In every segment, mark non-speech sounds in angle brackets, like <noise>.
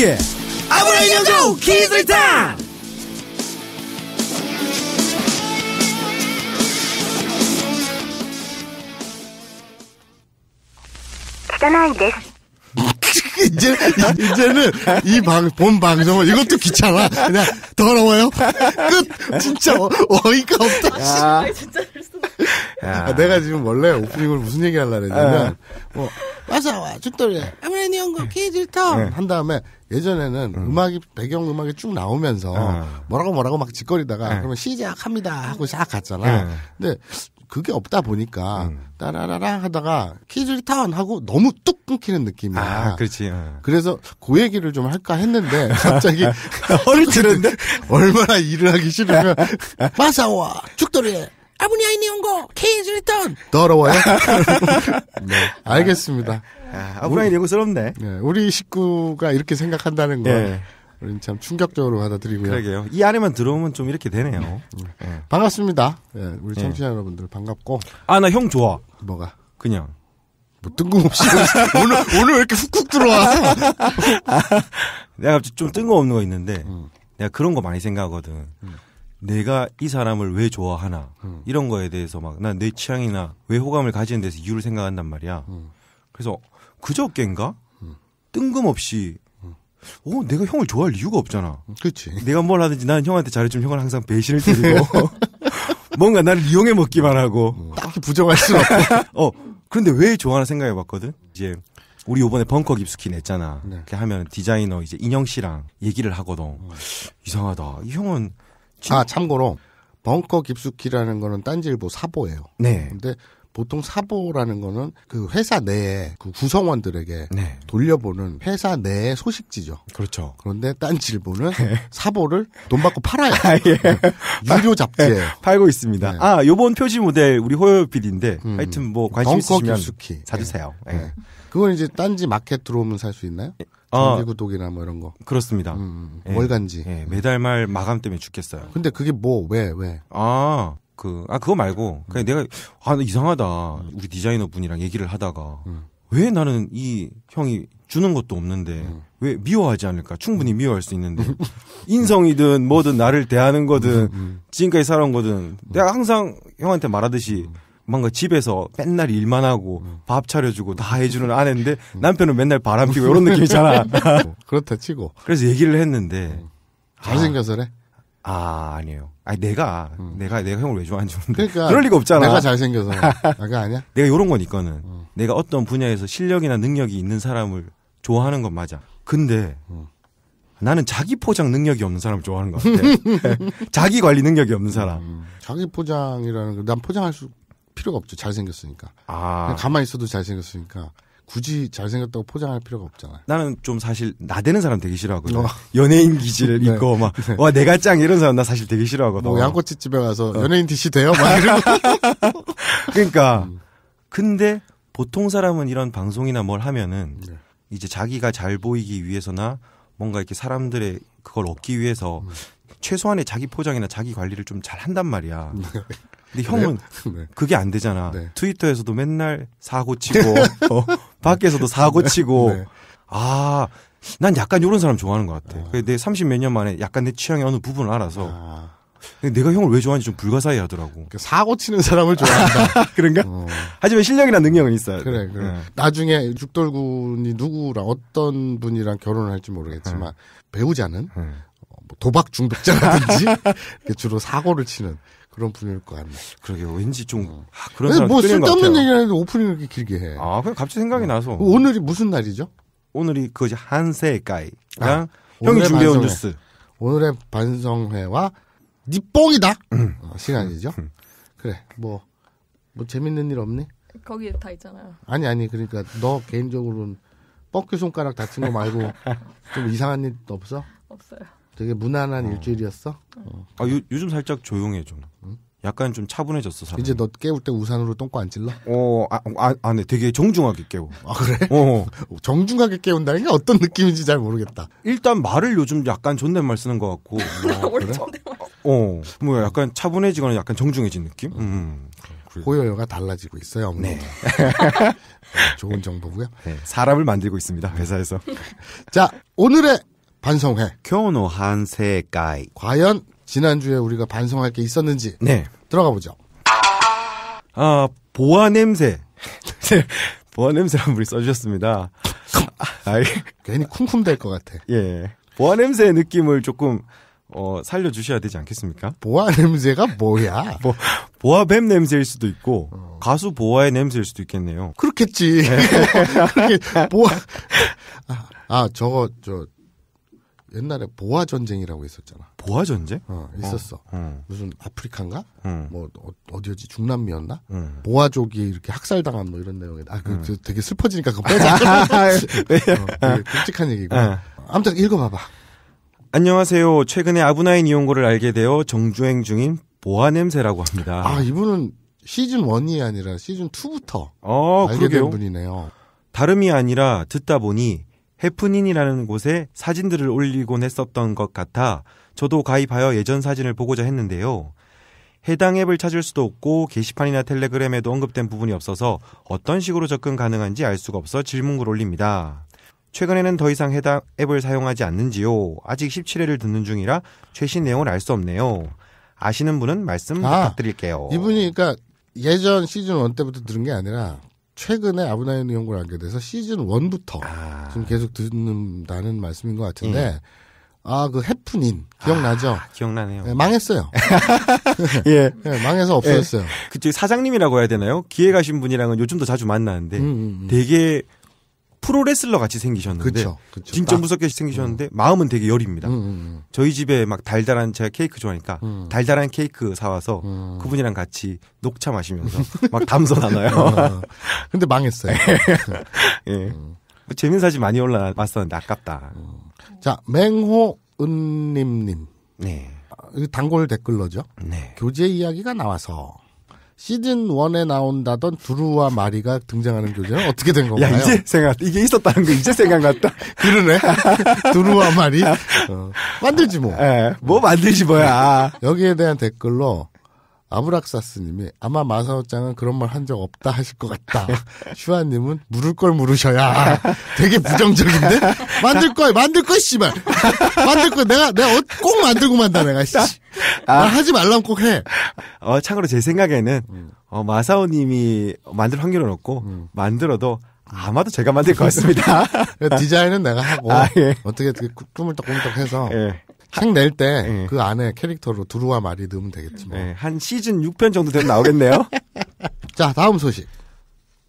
우리의 아브라 함형조 키즈리탄 기타나이 제 이제는 이 방 본 방송을 이것도 귀찮아 그냥 더러워요 끝 진짜 어, 어이가 없다 야. 아, 야. 아, 내가 지금 원래 오프닝을 무슨 얘기 하려고 했냐면 아. 뭐 와서 와 죽돌이 펜니 한거 네. 케이질터 네. 한 다음에 예전에는 음. 악이 배경 음악이 쭉 나오면서 아. 뭐라고 뭐라고 막 짓거리다가 네. 그러면 시작합니다 하고 네. 싹 갔잖아. 네. 근데 그게 없다 보니까 음. 따라라라 하다가 키즈리타운 하고 너무 뚝 끊기는 느낌이야. 아, 그렇지. 어. 그래서 그 얘기를 좀 할까 했는데 <laughs> 갑자기 허를 <laughs> 치는데 <laughs> 얼마나 일을 하기 싫으면 마사와 죽돌이 아버님 아이니 온거 키즈리타운 더러워요. 네, 알겠습니다. 아, 아, 아브라인 이거 쓰럽네 네, 우리 식구가 이렇게 생각한다는 거. 네. 우리참 충격적으로 받아들이고요. 그러게요. 이 안에만 들어오면 좀 이렇게 되네요. 음. 네. 반갑습니다. 네, 우리 네. 청취자 여러분들 반갑고. 아, 나 형 좋아. 뭐가? 그냥. 뭐 뜬금없이 <laughs> 오늘 오늘 왜 이렇게 훅훅 들어와? <laughs> 내가 갑자기 좀 뜬금없는 거 있는데 음. 내가 그런 거 많이 생각하거든. 음. 내가 이 사람을 왜 좋아하나 음. 이런 거에 대해서 막 난 내 취향이나 왜 호감을 가지는 데서 이유를 생각한단 말이야. 음. 그래서 그저께인가 뜬금없이 어, 내가 형을 좋아할 이유가 없잖아. 그지 내가 뭘 하든지 나는 형한테 잘해주면 형은 항상 배신을 드리고 <laughs> 뭔가 나를 이용해 먹기만 하고 음. 딱히 부정할 수 없고. <laughs> 어, 그런데 왜 좋아하나 생각해 봤거든. 이제 우리 요번에 벙커 깁스이 냈잖아. 네. 이렇게 하면 디자이너 이제 인형 씨랑 얘기를 하거든. 어. 이상하다. 이 형은 아, 진... 아 참고로 벙커 깁스키라는 거는 딴지일보 사보예요. 네. 근데 보통 사보라는 거는 그 회사 내에 그 구성원들에게 네. 돌려보는 회사 내의 소식지죠. 그렇죠. 그런데 딴 질문은 네. 사보를 돈 받고 팔아요. <laughs> 아, 예. 네. 유료 잡지에 네. 팔고 있습니다. 네. 아, 요번 표지 모델 우리 호요 PD인데 음. 하여튼 뭐 관심 있으시면 기수키. 사주세요. 네. 그건 이제 딴지 마켓 들어오면 살 수 있나요? 정기 예. 아, 구독이나 뭐 이런 거. 그렇습니다. 음, 월간지. 음, 음. 예. 예. 매달 말 마감 때문에 죽겠어요. 근데 그게 뭐, 왜, 왜? 아, 그, 아, 그거 말고, 그냥 음. 내가, 아, 이상하다. 음. 우리 디자이너 분이랑 얘기를 하다가, 음. 왜 나는 이 형이 주는 것도 없는데 음. 왜 미워하지 않을까? 충분히 미워할 수 있는데 인성이든 뭐든 나를 대하는 거든 지금까지 살아온 거든 음. 내가 항상 형한테 말하듯이 뭔가 집에서 맨날 일만 하고 밥 차려주고 다 해주는 아내인데 남편은 맨날 바람 피고 이런 느낌이잖아. <laughs> 그렇다 치고. 그래서 얘기를 했는데 잘생겨서래. 아, 아 아니에요. 아니 내가 음. 내가 내가 형을 왜 좋아하는지 모르는데 그러니까 그럴 리가 없잖아. 내가 잘생겨서. 아가 아니야? <laughs> 내가 요런 건 있거든. 음. 내가 어떤 분야에서 실력이나 능력이 있는 사람을 좋아하는 건 맞아. 근데 음. 나는 자기 포장 능력이 없는 사람을 좋아하는 것 같아. <laughs> <laughs> 자기 관리 능력이 없는 사람. 음, 음. 자기 포장이라는 거난 포장할 수 필요가 없죠. 잘생겼으니까. 아. 가만히 있어도 잘생겼으니까. 굳이 잘생겼다고 포장할 필요가 없잖아요. 나는 좀 사실 나대는 사람 되게 싫어하거든. 어. 연예인 기질 <laughs> 네. 있고 막와 네. 내가 짱 이런 사람 나 사실 되게 싫어하거든. 뭐 양꼬치 집에 가서 어. 연예인 DC 돼요? 막 이러고. <laughs> 그러니까 음. 근데 보통 사람은 이런 방송이나 뭘 하면은 네. 이제 자기가 잘 보이기 위해서나 뭔가 이렇게 사람들의 그걸 얻기 위해서 음. 최소한의 자기 포장이나 자기 관리를 좀 잘 한단 말이야. 네. 근데 형은 네. <laughs> 네. 그게 안 되잖아. 네. 트위터에서도 맨날 사고 치고 <laughs> 어, <laughs> 밖에서도 사고 치고 네. 아. 난 약간 이런 사람 좋아하는 것 같아. 아. 내 30 몇 년 만에 약간 내 취향의 어느 부분을 알아서 아. 내가 형을 왜 좋아하는지 좀 불가사의하더라고. 그러니까 사고 치는 사람을 좋아한다. 그런가? 어. 하지만 실력이나 능력은 있어요. 그래, 그래. 네. 나중에 죽돌군이 누구랑 어떤 분이랑 결혼을 할지 모르겠지만 네. 배우자는 네. 어, 뭐 도박 중독자라든지 주로 사고를 치는 그런 분일 것 같네. 그러게요. 왠지 좀 어. 아, 그런 뭐 쓸데없는 얘기하는데 오프닝 이렇게 길게 해. 아, 그냥 갑자기 생각이 어. 나서. 오늘이 무슨 날이죠? 오늘이 그한세가이 아, 형이 준비해온 뉴스. 오늘의 반성회와 니뽕이다 음. 어, 시간이죠. 음. 그래, 뭐, 뭐 재밌는 일 없니? 거기에 다 있잖아요. 아니 아니 그러니까 너 개인적으로는 뻑큐 손가락 다친 거 말고 <laughs> 좀 이상한 일 없어? 없어요. 되게 무난한 어. 일주일이었어. 어. 아, 요, 요즘 살짝 조용해 좀. 응? 약간 좀 차분해졌어 사람. 이제 이너 깨울 때 우산으로 똥꼬 안 찔러? 어, 아, 아, 안해. 아, 네, 되게 정중하게 깨워. 아 그래? 어. 어. <laughs> 정중하게 깨운다는 게 어떤 느낌인지 잘 모르겠다. 일단 말을 요즘 약간 존댓말 쓰는 것 같고. <laughs> 아, 뭐, 어, 그래? 어, 뭐 약간 차분해지거나 약간 정중해진 느낌? 음. 음. 호요요가 달라지고 있어요. 업로드. 네. <laughs> 네. 좋은 정보고요. 네. 사람을 만들고 있습니다. 회사에서. 자, 오늘의 반성회. 교노한 세계. 과연 지난주에 우리가 반성할 게 있었는지 네. 들어가 보죠. 아, 보아 냄새. <laughs> 보아 냄새란 분이 써주셨습니다. 아, 이 괜히 쿵쿵될 것 같아. 예. 보아 냄새의 느낌을 조금 어, 살려주셔야 되지 않겠습니까? 보아 냄새가 뭐야? 뭐, <laughs> 보아뱀 냄새일 수도 있고, 어. 가수 보아의 냄새일 수도 있겠네요. 그렇겠지. 네. <laughs> 보아. 아, 아, 저거, 저, 옛날에 보아 전쟁이라고 있었잖아. 보아 전쟁? 어, 있었어. 어, 어. 무슨 아프리카인가? 뭐 어, 디였지 중남미였나? 보아족이 이렇게 학살당한 뭐 이런 내용에 아, 그, 그 되게 슬퍼지니까 그거 빼자. <laughs> 네. 어, 끔찍한 얘기고. 네. 아무튼 읽어봐봐. 안녕하세요. 최근에 아브나인 이용고를 알게 되어 정주행 중인 보아 냄새라고 합니다. 아 이분은 시즌 1이 아니라 시즌 2부터 어, 알게 그러게요. 된 분이네요. 다름이 아니라 듣다 보니 해프닝이라는 곳에 사진들을 올리곤 했었던 것 같아 저도 가입하여 예전 사진을 보고자 했는데요. 해당 앱을 찾을 수도 없고 게시판이나 텔레그램에도 언급된 부분이 없어서 어떤 식으로 접근 가능한지 알 수가 없어 질문글 올립니다. 최근에는 더 이상 해당 앱을 사용하지 않는지요. 아직 17회를 듣는 중이라 최신 내용을 알 수 없네요. 아시는 분은 말씀 아, 부탁드릴게요. 이분이 그러니까 예전 시즌 1 때부터 들은 게 아니라 최근에 아브나인 연구를 알게 돼서 시즌 원부터 아. 지금 계속 듣는다는 말씀인 것 같은데 예. 음. 아그 해프닝 기억나죠? 아, 기억나네요. 네, 망했어요. <laughs> <laughs> 예, 네, 망해서 없어졌어요. 예. 그쪽 사장님이라고 해야 되나요? 기획하신 분이랑은 요즘도 자주 만나는데 음, 음, 음. 되게 프로레슬러 같이 생기셨는데 그쵸, 그쵸. 진짜 아. 무섭게 생기셨는데 음. 마음은 되게 여립니다. 음, 음, 음, 저희 집에 막 달달한 제가 케이크 좋아하니까 음. 달달한 케이크 사와서 음. 그분이랑 같이 녹차 마시면서 <laughs> 막 담소 나눠요. 어, 근데 망했어요. <laughs> 예. 뭐 재밌는 사진 많이 올라왔었는데 아깝다. 자 맹호은님님. 네. 아, 단골 댓글러죠. 네. 교제 이야기가 나와서 시즌 1에 나온다던 두루와 마리가 등장하는 교제는 어떻게 된 건가요? 야, 이제 생각, 이게 있었다는 거 이제 생각났다. <laughs> 그러네. <laughs> 두루와 마리. 어, 만들지 뭐. 예, 뭐 만들지 뭐야. 네. 여기에 대한 댓글로 아브락사스님이 아마 마사오짱은 그런 말 한 적 없다 하실 것 같다. <laughs> 슈아님은 물을 걸 물으셔야 되게 부정적인데 만들 거야 만들 거 씨발 만들 거 내가 내가 어, 꼭 만들고 만다 내가 씨. 아, 하지 말라고꼭 해. 어, 참고로 제 생각에는 음. 어, 마사오님이 만들 확률은 없고 음. 만들어도 아마도 제가 만들 것 같습니다. <laughs> 그 디자인은 내가 하고 <laughs> 아, 예. 어떻게 그 꾸물떡 꾸물떡해서 예. 책낼 때그 예. 안에 캐릭터로 두루와 말이 넣으면 되겠지 뭐. 예. 한 시즌 6편 정도 되면 나오겠네요. <laughs> 자 다음 소식.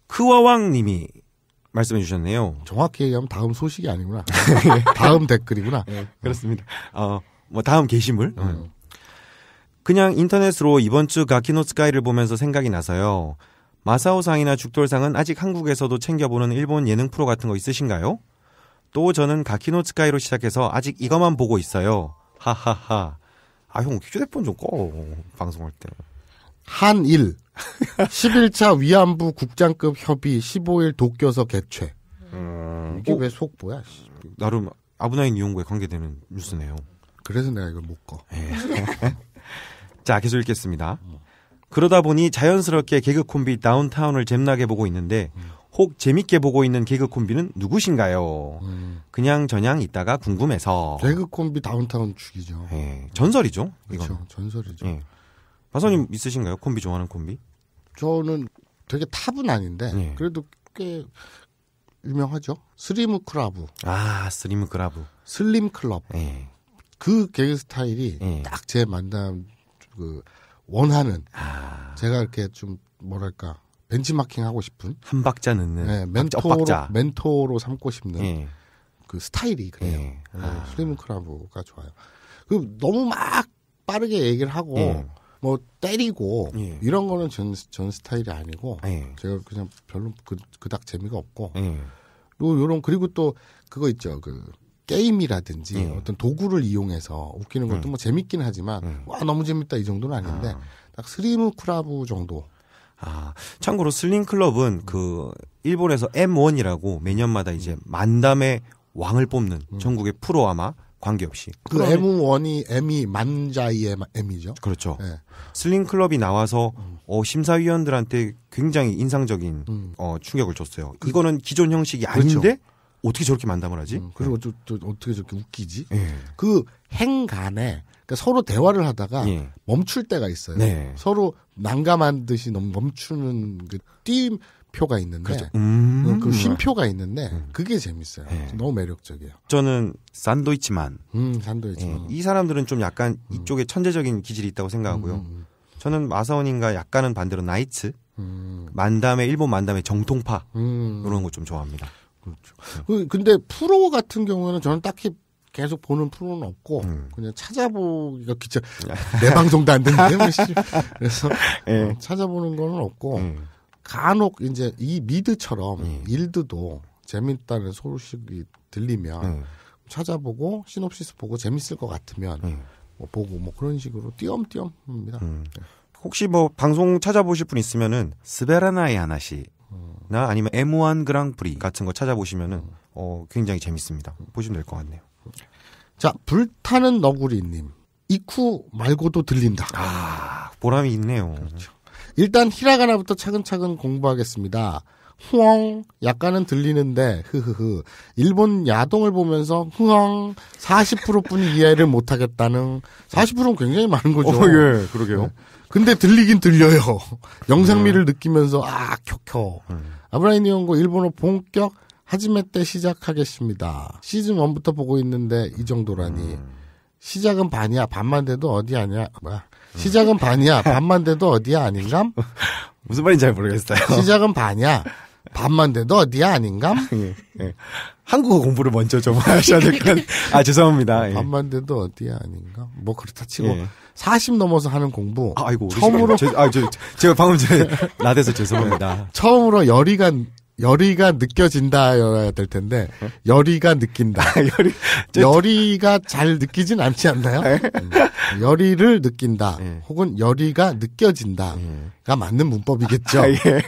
크와왕님이 말씀해 주셨네요. 정확히 얘기하면 다음 소식이 아니구나. 다음 댓글이구나. 예, 그렇습니다. 어, 뭐 다음 게시물. 음. 그냥 인터넷으로 이번 주 가키노스카이를 보면서 생각이 나서요. 마사오상이나 죽돌상은 아직 한국에서도 챙겨보는 일본 예능 프로 같은 거 있으신가요? 또 저는 가키노스카이로 시작해서 아직 이것만 보고 있어요. 하하하. 아, 형, 휴대폰 좀 꺼. 방송할 때. 한일. 11차 <laughs> 위안부 국장급 협의 15일 도쿄서 개최. 음... 이게 어? 왜 속보야? 나름 아브나인 이용구에 관계되는 뉴스네요. 그래서 내가 이걸 못 꺼. 예. 자, 계속 읽겠습니다. 그러다 보니 자연스럽게 개그 콤비 다운타운을 잼나게 보고 있는데 혹 재밌게 보고 있는 개그 콤비는 누구신가요? 음. 그냥 저냥 있다가 궁금해서. 개그 콤비 다운타운 축이죠. 예, 전설이죠. 그렇죠. 전설이죠. 예. 마선님 음. 있으신가요? 콤비 좋아하는 콤비? 저는 되게 탑은 아닌데 예. 그래도 꽤 유명하죠. 스리무 클라브 아, 스리무 클라브 슬림 클럽. 예. 그 개그 스타일이 예. 딱제 만남 그 원하는 아. 제가 이렇게 좀 뭐랄까 벤치마킹 하고 싶은 한 박자 넣는 네, 멘토로 박자. 멘토로 삼고 싶는 예. 그 스타일이 그래요. 예. 네, 아. 네, 슬리문 크라브가 좋아요. 그 너무 막 빠르게 얘기를 하고 예. 뭐 때리고 예. 이런 거는 전, 전 스타일이 아니고 예. 제가 그냥 별로 그, 그닥 재미가 없고 예. 그리고 요런 그리고 또 그거 있죠 그 게임이라든지 음. 어떤 도구를 이용해서 웃기는 것도 음. 뭐 재밌긴 하지만 음. 와 너무 재밌다 이 정도는 아닌데 아. 딱 스리무 쿠라부 정도. 아 참고로 슬링 클럽은 그 일본에서 M1이라고 매년마다 이제 만담의 왕을 뽑는 음. 전국의 프로 아마 관계없이. 그 M1이 M이 만자이의 M이죠. 그렇죠. 네. 슬링 클럽이 나와서 음. 어, 심사위원들한테 굉장히 인상적인 음. 어, 충격을 줬어요. 그, 이거는 기존 형식이 아닌데 그렇죠. 어떻게 저렇게 만담을 하지? 음, 그리고 네. 저, 저, 어떻게 저렇게 웃기지? 예. 그 행간에 그러니까 서로 대화를 하다가 예. 멈출 때가 있어요. 네. 서로 난감한 듯이 너 멈추는 그 쉼표가 있는데 그렇죠. 음~ 어, 그 쉼표가 음. 있는데 음. 그게 재밌어요. 예. 너무 매력적이에요. 저는 산도이치만. 음, 산도이치만. 예. 이 사람들은 좀 약간 이쪽에 음. 천재적인 기질이 있다고 생각하고요. 음, 저는 마사오님과 약간은 반대로 나이츠. 만담의 일본 만담의 정통파 이런 거 좀 좋아합니다. 그렇죠. 네. 그, 근데 프로 같은 경우는 에 저는 딱히 계속 보는 프로는 없고 음. 그냥 찾아보기가 귀찮. 내 방송도 안 되는데 뭐 그래서 네. <laughs> 찾아보는 거는 없고 음. 간혹 이제 이 미드처럼 음. 일드도 재밌다는 소식이 들리면 음. 찾아보고 시놉시스 보고 재밌을 것 같으면 음. 뭐 보고 뭐 그런 식으로 띄엄띄엄합니다 음. 혹시 뭐 방송 찾아보실 분 있으면은 스베라나이 하나씩 나 아니면 M1 그랑프리 같은 거 찾아보시면은 어, 굉장히 재밌습니다. 보시면 될 것 같네요. 자, 불타는 너구리님. 이쿠 말고도 들린다. 아, 보람이 있네요. 그렇죠. 일단 히라가나부터 차근차근 공부하겠습니다. 후엉 약간은 들리는데 흐흐흐 일본 야동을 보면서 후엉 40%뿐이 이해를 못하겠다는 40%는 굉장히 많은 거죠. 어, 예, 그러게요. 네. 근데 들리긴 들려요. 영상미를 네. 느끼면서 아 켜켜. 음. 아브라인 이용고 일본어 본격 하지메 때 시작하겠습니다. 시즌 1부터 보고 있는데 이 정도라니. 음. 시작은 반이야 반만 돼도 어디 아니야. 뭐야. 시작은 반이야 반만 돼도 어디야 아닌감? <laughs> 무슨 말인지 잘 모르겠어요. 시작은 반이야 밤만 돼도 어디야 아닌가 <laughs> 예, 예. 한국어 공부를 먼저 좀 <laughs> 하셔야 될 것. 아 죄송합니다. 예. 밤만 돼도 어디야 아닌가? 뭐 그렇다 치고 예. 40 넘어서 하는 공부. 아, 이고 처음으로 제, 아, 저, 제가 방금 전에 나대서 죄송합니다. <laughs> 처음으로 열이간 열의가 느껴진다여야 될 텐데 응? 열의가 느낀다. 열의 <laughs> 열의가 잘 느끼진 않지 않나요? 네. 음. 열의를 느낀다. 예. 혹은 열의가 느껴진다가 예. 맞는 문법이겠죠. 아, 예. 네.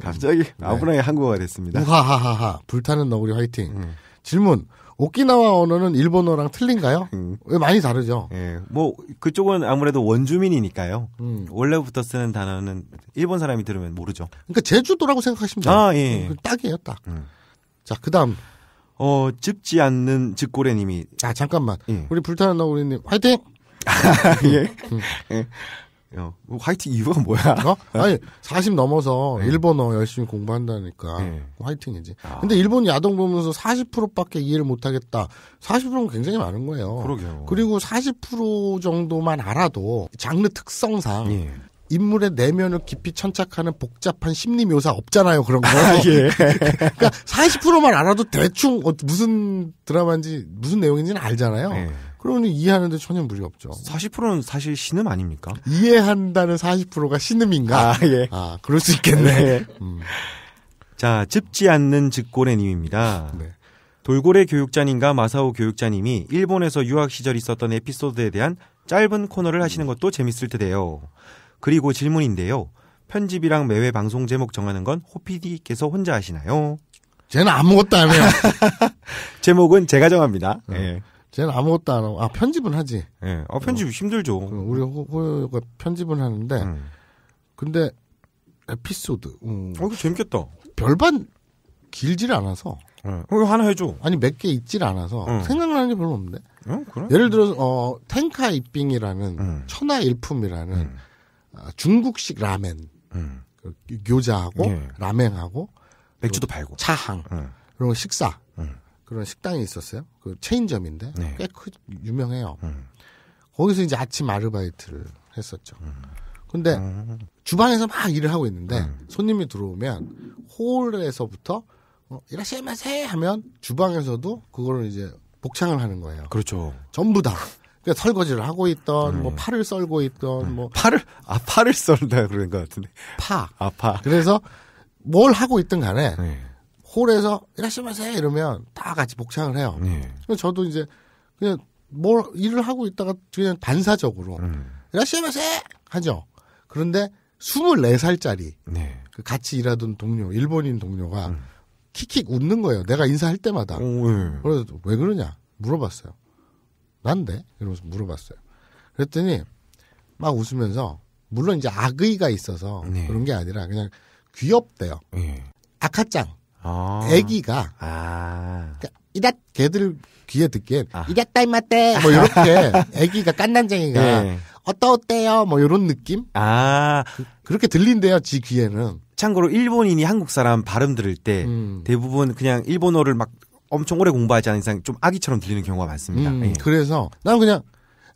갑자기 아브라의 음. 네. 한국어가 됐습니다. 하하하하 불타는 너구리 화이팅. 음. 질문 오키나와 언어는 일본어랑 틀린가요? 음. 많이 다르죠. 예. 뭐 그쪽은 아무래도 원주민이니까요. 음. 원래부터 쓰는 단어는 일본 사람이 들으면 모르죠. 그러니까 제주도라고 생각하시면 돼요. 아, 예. 음, 딱이에요, 딱. 음. 자, 그다음 어, 짚지 않는 즉고래 님이 아, 잠깐만. 예. 우리 불타는 너구리 님 화이팅. <laughs> 예. 음. 예. 어, 뭐 화이팅 이유가 뭐야? 어? <laughs> 아니, 40 넘어서 네. 일본어 열심히 공부한다니까. 네. 화이팅이지. 아. 근데 일본 야동 보면서 40%밖에 이해를 못하겠다. 40%는 굉장히 많은 거예요. 그러게요. 그리고 40% 정도만 알아도 장르 특성상 네. 인물의 내면을 깊이 천착하는 복잡한 심리 묘사 없잖아요 그런 거. <laughs> 아, 예. 그러니까 40%만 알아도 대충 어, 무슨 드라마인지 무슨 내용인지는 알잖아요. 예. 그러면 이해하는데 전혀 무리 없죠. 40%는 사실 신음 아닙니까? 이해한다는 40%가 신음인가? 아, 예. 아, 그럴 수 있겠네. 네. 음. 자, 짚지 않는 즉고래님입니다. 네. 돌고래 교육자님과 마사오 교육자님이 일본에서 유학 시절 있었던 에피소드에 대한 짧은 코너를 하시는 것도 재밌을 텐데요. 그리고 질문인데요. 편집이랑 매회 방송 제목 정하는 건 호피디께서 혼자 하시나요? 쟤는 아무것도 안 해요. <laughs> 제목은 제가 정합니다. 네. 쟤는 아무것도 안 하고 아 편집은 하지. 예. 아 편집 어, 힘들죠. 그 우리 호요가 그 편집은 하는데 음. 근데 에피소드. 음, 어 이거 재밌겠다. 별반 길질 않아서. 예. 어, 이거 하나 해줘. 아니 몇 개 있질 않아서 음. 생각나는 게 별로 없는데. 어, 그래? 예를 들어서 어 텐카 이빙이라는 음. 천하 일품이라는 음. 아, 중국식 라멘 음. 그, 교자하고 예. 라멘하고 맥주도 팔고 차항 예. 그리고 식사 그런 식당이 있었어요. 그 체인점인데 네. 꽤 크, 유명해요. 음. 거기서 이제 아침 아르바이트를 했었죠. 음. 근데 음. 주방에서 막 일을 하고 있는데 음. 손님이 들어오면 홀에서부터 어, 이라시마세 하면 주방에서도 그거를 이제 복창을 하는 거예요. 그렇죠. 전부 다. 그러니까 설거지를 하고 있던 음. 뭐 네. 팔을 썰고 있던 음. 뭐 팔을 아 팔을 썰다 그런 것 같은데 파. 아 파. 그래서 뭘 하고 있든 간에 네. 홀에서 이라시마세 이러면 다 같이 복창을 해요. 네. 저도 이제 그냥 뭘 일을 하고 있다가 그냥 반사적으로 음. 이라시마세 하죠. 그런데 24살짜리 네. 그 같이 일하던 동료, 일본인 동료가 음. 킥킥 웃는 거예요. 내가 인사할 때마다. 오, 네. 그래서 왜 그러냐 물어봤어요. 난데 이러면서 물어봤어요. 그랬더니 막 웃으면서 물론 이제 악의가 있어서 네. 그런 게 아니라 그냥 귀엽대요. 네. 예. 아카짱. 어. 애기가 아. 그러니까 이다 걔들 귀에 듣게엔 아. 이다 따이마때뭐 아. 이렇게 애기가 깐난쟁이가 네. 어떠 어때요 뭐 이런 느낌 아 그, 렇게 들린대요 지 귀에는 참고로 일본인이 한국 사람 발음 들을 때 음. 대부분 그냥 일본어를 막 엄청 오래 공부하지 않은 이상 좀 아기처럼 들리는 경우가 많습니다 음, 예. 그래서 나는 그냥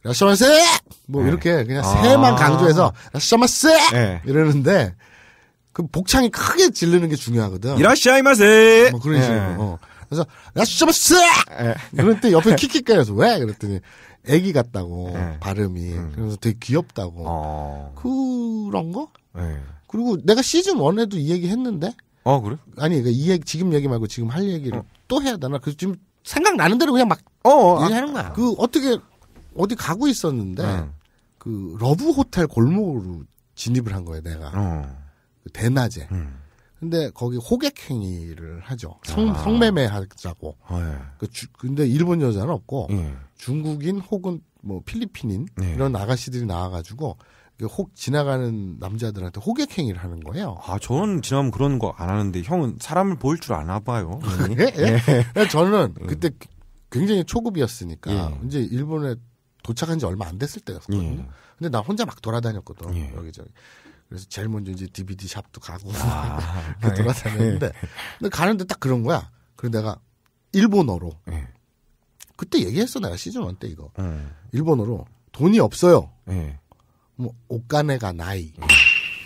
라시마세 뭐 네. 이렇게 그냥 아. 세만 강조해서 라시마세 네. 이러는데 그 복창이 크게 질르는 게 중요하거든. 이라시아이마세. 뭐 그런 식으로. 예. 어. 그래서 야시마세. 예. 그럴 때 옆에 키키까여서 왜? 그랬더니 애기 같다고 예. 발음이. 음. 그래서 되게 귀엽다고. 어. 그런 거? 예. 그리고 내가 시즌 원에도이 얘기 했는데. 아 그래? 아니 그러니까 이 얘기 지금 얘기 말고 지금 할 얘기를 어. 또 해야 되나? 그래서 지금 생각나는 대로 그냥 막 어, 어. 아. 얘기하는 거야. 그 어떻게 어디 가고 있었는데 음. 그 러브 호텔 골목으로 진입을 한 거예요 내가. 어. 그 대낮에. 음. 근데 거기 호객행위를 하죠. 성, 아. 성매매 하자고. 아, 예. 그 주, 근데 일본 여자는 없고 예. 중국인 혹은 뭐 필리핀인 예. 이런 아가씨들이 나와가지고 혹 지나가는 남자들한테 호객행위를 하는 거예요. 아, 저는 지나면 그런 거 안 하는데 형은 사람을 보일 줄 아나 봐요. 예 예. 예. 예. 저는 예. 그때 굉장히 초급이었으니까 이제 일본에 도착한 지 얼마 안 됐을 때였거든요. 근데 나 혼자 막 돌아다녔거든. 여기저기. 그래서 제일 먼저 이제 DVD 샵도 가고 아, <laughs> 네. 돌아다녔는데 네. 근데 가는데 딱 그런 거야. 그래서 내가 일본어로 예. 그때 얘기했어 내가 시즌 1때 이거 예. 일본어로 돈이 없어요. 예. 뭐 오카네가 나이.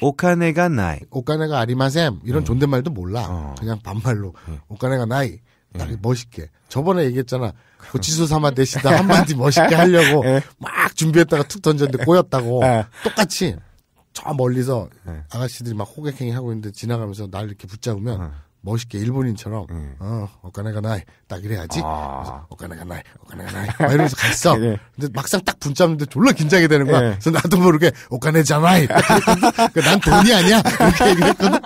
오카네가 나이. 오카네가 아리마셈 이런 존댓말도 몰라. 어. 그냥 반말로 오카네가 나이. 딱 멋있게. 저번에 얘기했잖아. 고치수 그 삼아 대시다 한마디 멋있게 <laughs> 하려고 막 준비했다가 툭 던졌는데 꼬였다고. 똑같이 저 멀리서 네. 아가씨들이 막 호객행위 하고 있는데 지나가면서 날 이렇게 붙잡으면 네. 멋있게 일본인처럼 네. 어오카네가 나이 딱 이래야지 아. 어까나가 나이 오카네가 나이 막 이러면서 갔어 네. 근데 막상 딱 붙잡는데 졸라 긴장이 되는 거야 네. 그래서 나도 모르게 오카네잖아이난 <laughs> 그러니까 돈이 아니야 이렇게 얘기했거든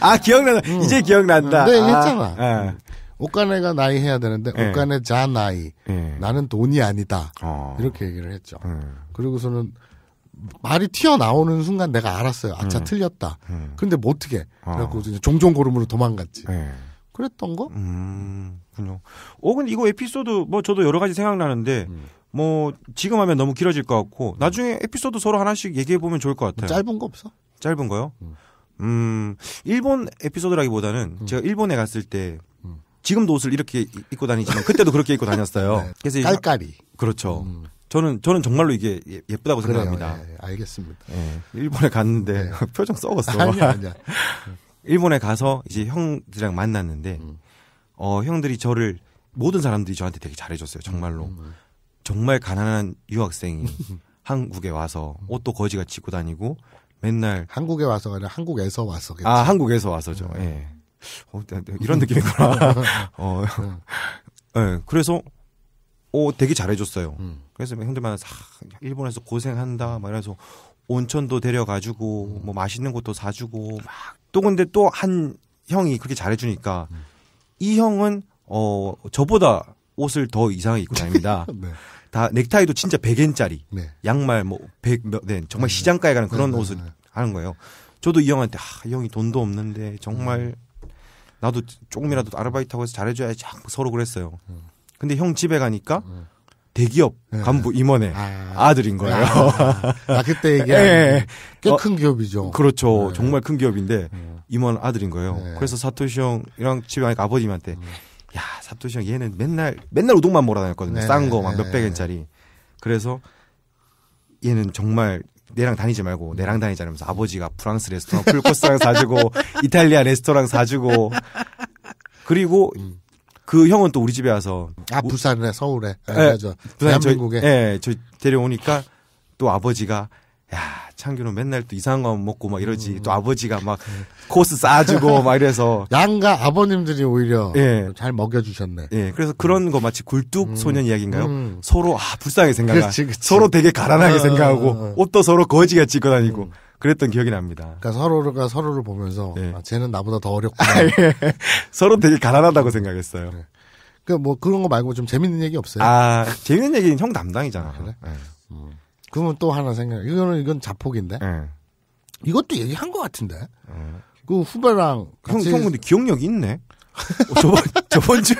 아기억나다 아, 응. 이제 기억난다 네데했잖아 아. 옷간에가 네. 나이 해야 되는데 네. 옷간에 자 나이 네. 나는 돈이 아니다 어. 이렇게 얘기를 했죠. 네. 그리고서는 말이 튀어나오는 순간 내가 알았어요. 아차 음. 틀렸다. 음. 근데 뭐 어떻게? 그래갖고 종종 고름으로 도망갔지. 네. 그랬던 거? 음, 군요. 어, 근데 이거 에피소드 뭐 저도 여러 가지 생각나는데 음. 뭐 지금 하면 너무 길어질 것 같고 음. 나중에 에피소드 서로 하나씩 얘기해 보면 좋을 것 같아요. 뭐 짧은 거 없어? 짧은 거요? 음, 음 일본 에피소드라기보다는 음. 제가 일본에 갔을 때 지금도 옷을 이렇게 입고 다니지만 그때도 그렇게 입고 다녔어요. <laughs> 네. 그래서 깔깔이. 그렇죠. 저는 저는 정말로 이게 예, 예쁘다고 생각합니다. 예, 예, 알겠습니다. 예. 일본에 갔는데 네. <laughs> 표정 썩었어. 아니야, 아니야. <laughs> 일본에 가서 이제 형들이랑 만났는데 음. 어 형들이 저를 모든 사람들이 저한테 되게 잘해줬어요. 정말로 음. 음, 음. 정말 가난한 유학생이 <laughs> 한국에 와서 옷도 거지가이고 다니고 맨날 한국에 와서가 아니라 한국에서 와서 아 한국에서 와서죠. 음. 예. 어, 네, 네, 이런 느낌이구나. 어, 음. 예. 그래서 오 어, 되게 잘해줬어요. 음. 그래서 형들 만나 아, 일본에서 고생한다 막 이래서 온천도 데려가지고 음. 뭐 맛있는 것도 사주고 막 또 근데 또 한 형이 그렇게 잘해주니까 음. 이 형은 어 저보다 옷을 더 이상하게 입고 다닙니다. <laughs> 네. 다 넥타이도 진짜 100엔짜리 네. 양말 뭐 100몇 엔 정말 네. 시장가에 가는 그런 네, 네, 옷을 하는 거예요. 저도 이 형한테 아, 이 형이 돈도 없는데 정말 음. 나도 조금이라도 아르바이트하고 해서 잘해줘야지 서로 그랬어요. 음. 근데 형 집에 가니까 네. 대기업 네. 간부 임원의 아, 들인 거예요. 아, 아 그때 얘기한 <laughs> 예, 예. 꽤큰 어, 기업이죠. 그렇죠. 네. 정말 큰 기업인데 네. 임원 아들인 거예요. 네. 그래서 사토시 형이랑 집에 가니까 아버님한테 음. 야 사토시 형 얘는 맨날 맨날 우동만 몰아다녔거든요. 네. 싼거 막 몇백 엔짜리. 그래서 얘는 정말 내랑 다니지 말고 내랑 다니자면서 아버지가 프랑스 레스토랑 풀코스랑 사주고 <laughs> 이탈리아 레스토랑 사주고 그리고 음. 그 형은 또 우리 집에 와서 아 부산에 서울에 아, 네, 대한민국에 예, 저 데려오니까 또 아버지가 야 창규는 맨날 또 이상한 거 먹고 막 이러지 음. 또 아버지가 막 코스 싸주고 <laughs> 막 이래서 양가 아버님들이 오히려 예. 잘 먹여주셨네. 예, 그래서 그런 거 마치 굴뚝 음, 소년 이야기인가요? 음. 서로 아 불쌍하게 생각하, 그렇지, 서로 되게 가난하게 어, 어, 생각하고 어, 옷도 서로 거지같이 입고 다니고. 음. 그랬던 기억이 납니다. 그러니까 서로가 서로를 보면서 네. 아, 쟤는 나보다 더 어렵구나. 아, 예. <laughs> 서로 되게 가난하다고 생각했어요. 네. 그러니까 뭐 그런 거 말고 좀 재밌는 얘기 없어요? 아 재밌는 얘기는 형 담당이잖아. 아, 그래? 네. 음. 그러면 또 하나 생각. 이거는 이건 자폭인데. 이것도 얘기한 것 같은데. 그 후배랑 형, 형 근데 기억력 이 있네. 어, <laughs> 저번 저번 주에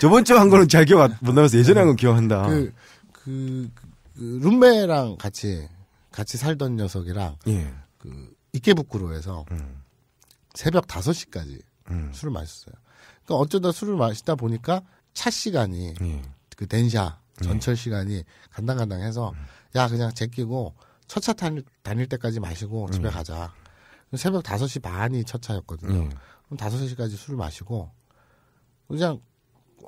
저번 주에 한 거는 잘 기억 못 나면서 예전에 네. 한건 기억한다. 그, 그, 그, 그 룸메랑 같이 같이 살던 녀석이랑 예. 그 이케부쿠로에서 음. 새벽 5시까지 음. 술을 마셨어요. 그러니까 어쩌다 술을 마시다 보니까 차 시간이 예. 그 덴샤 예. 전철 시간이 간당간당해서 음. 야 그냥 제끼고 첫차 다닐, 다닐 때까지 마시고 음. 집에 가자. 새벽 5시 반이 첫 차였거든요. 예. 그럼 5시까지 술을 마시고 그냥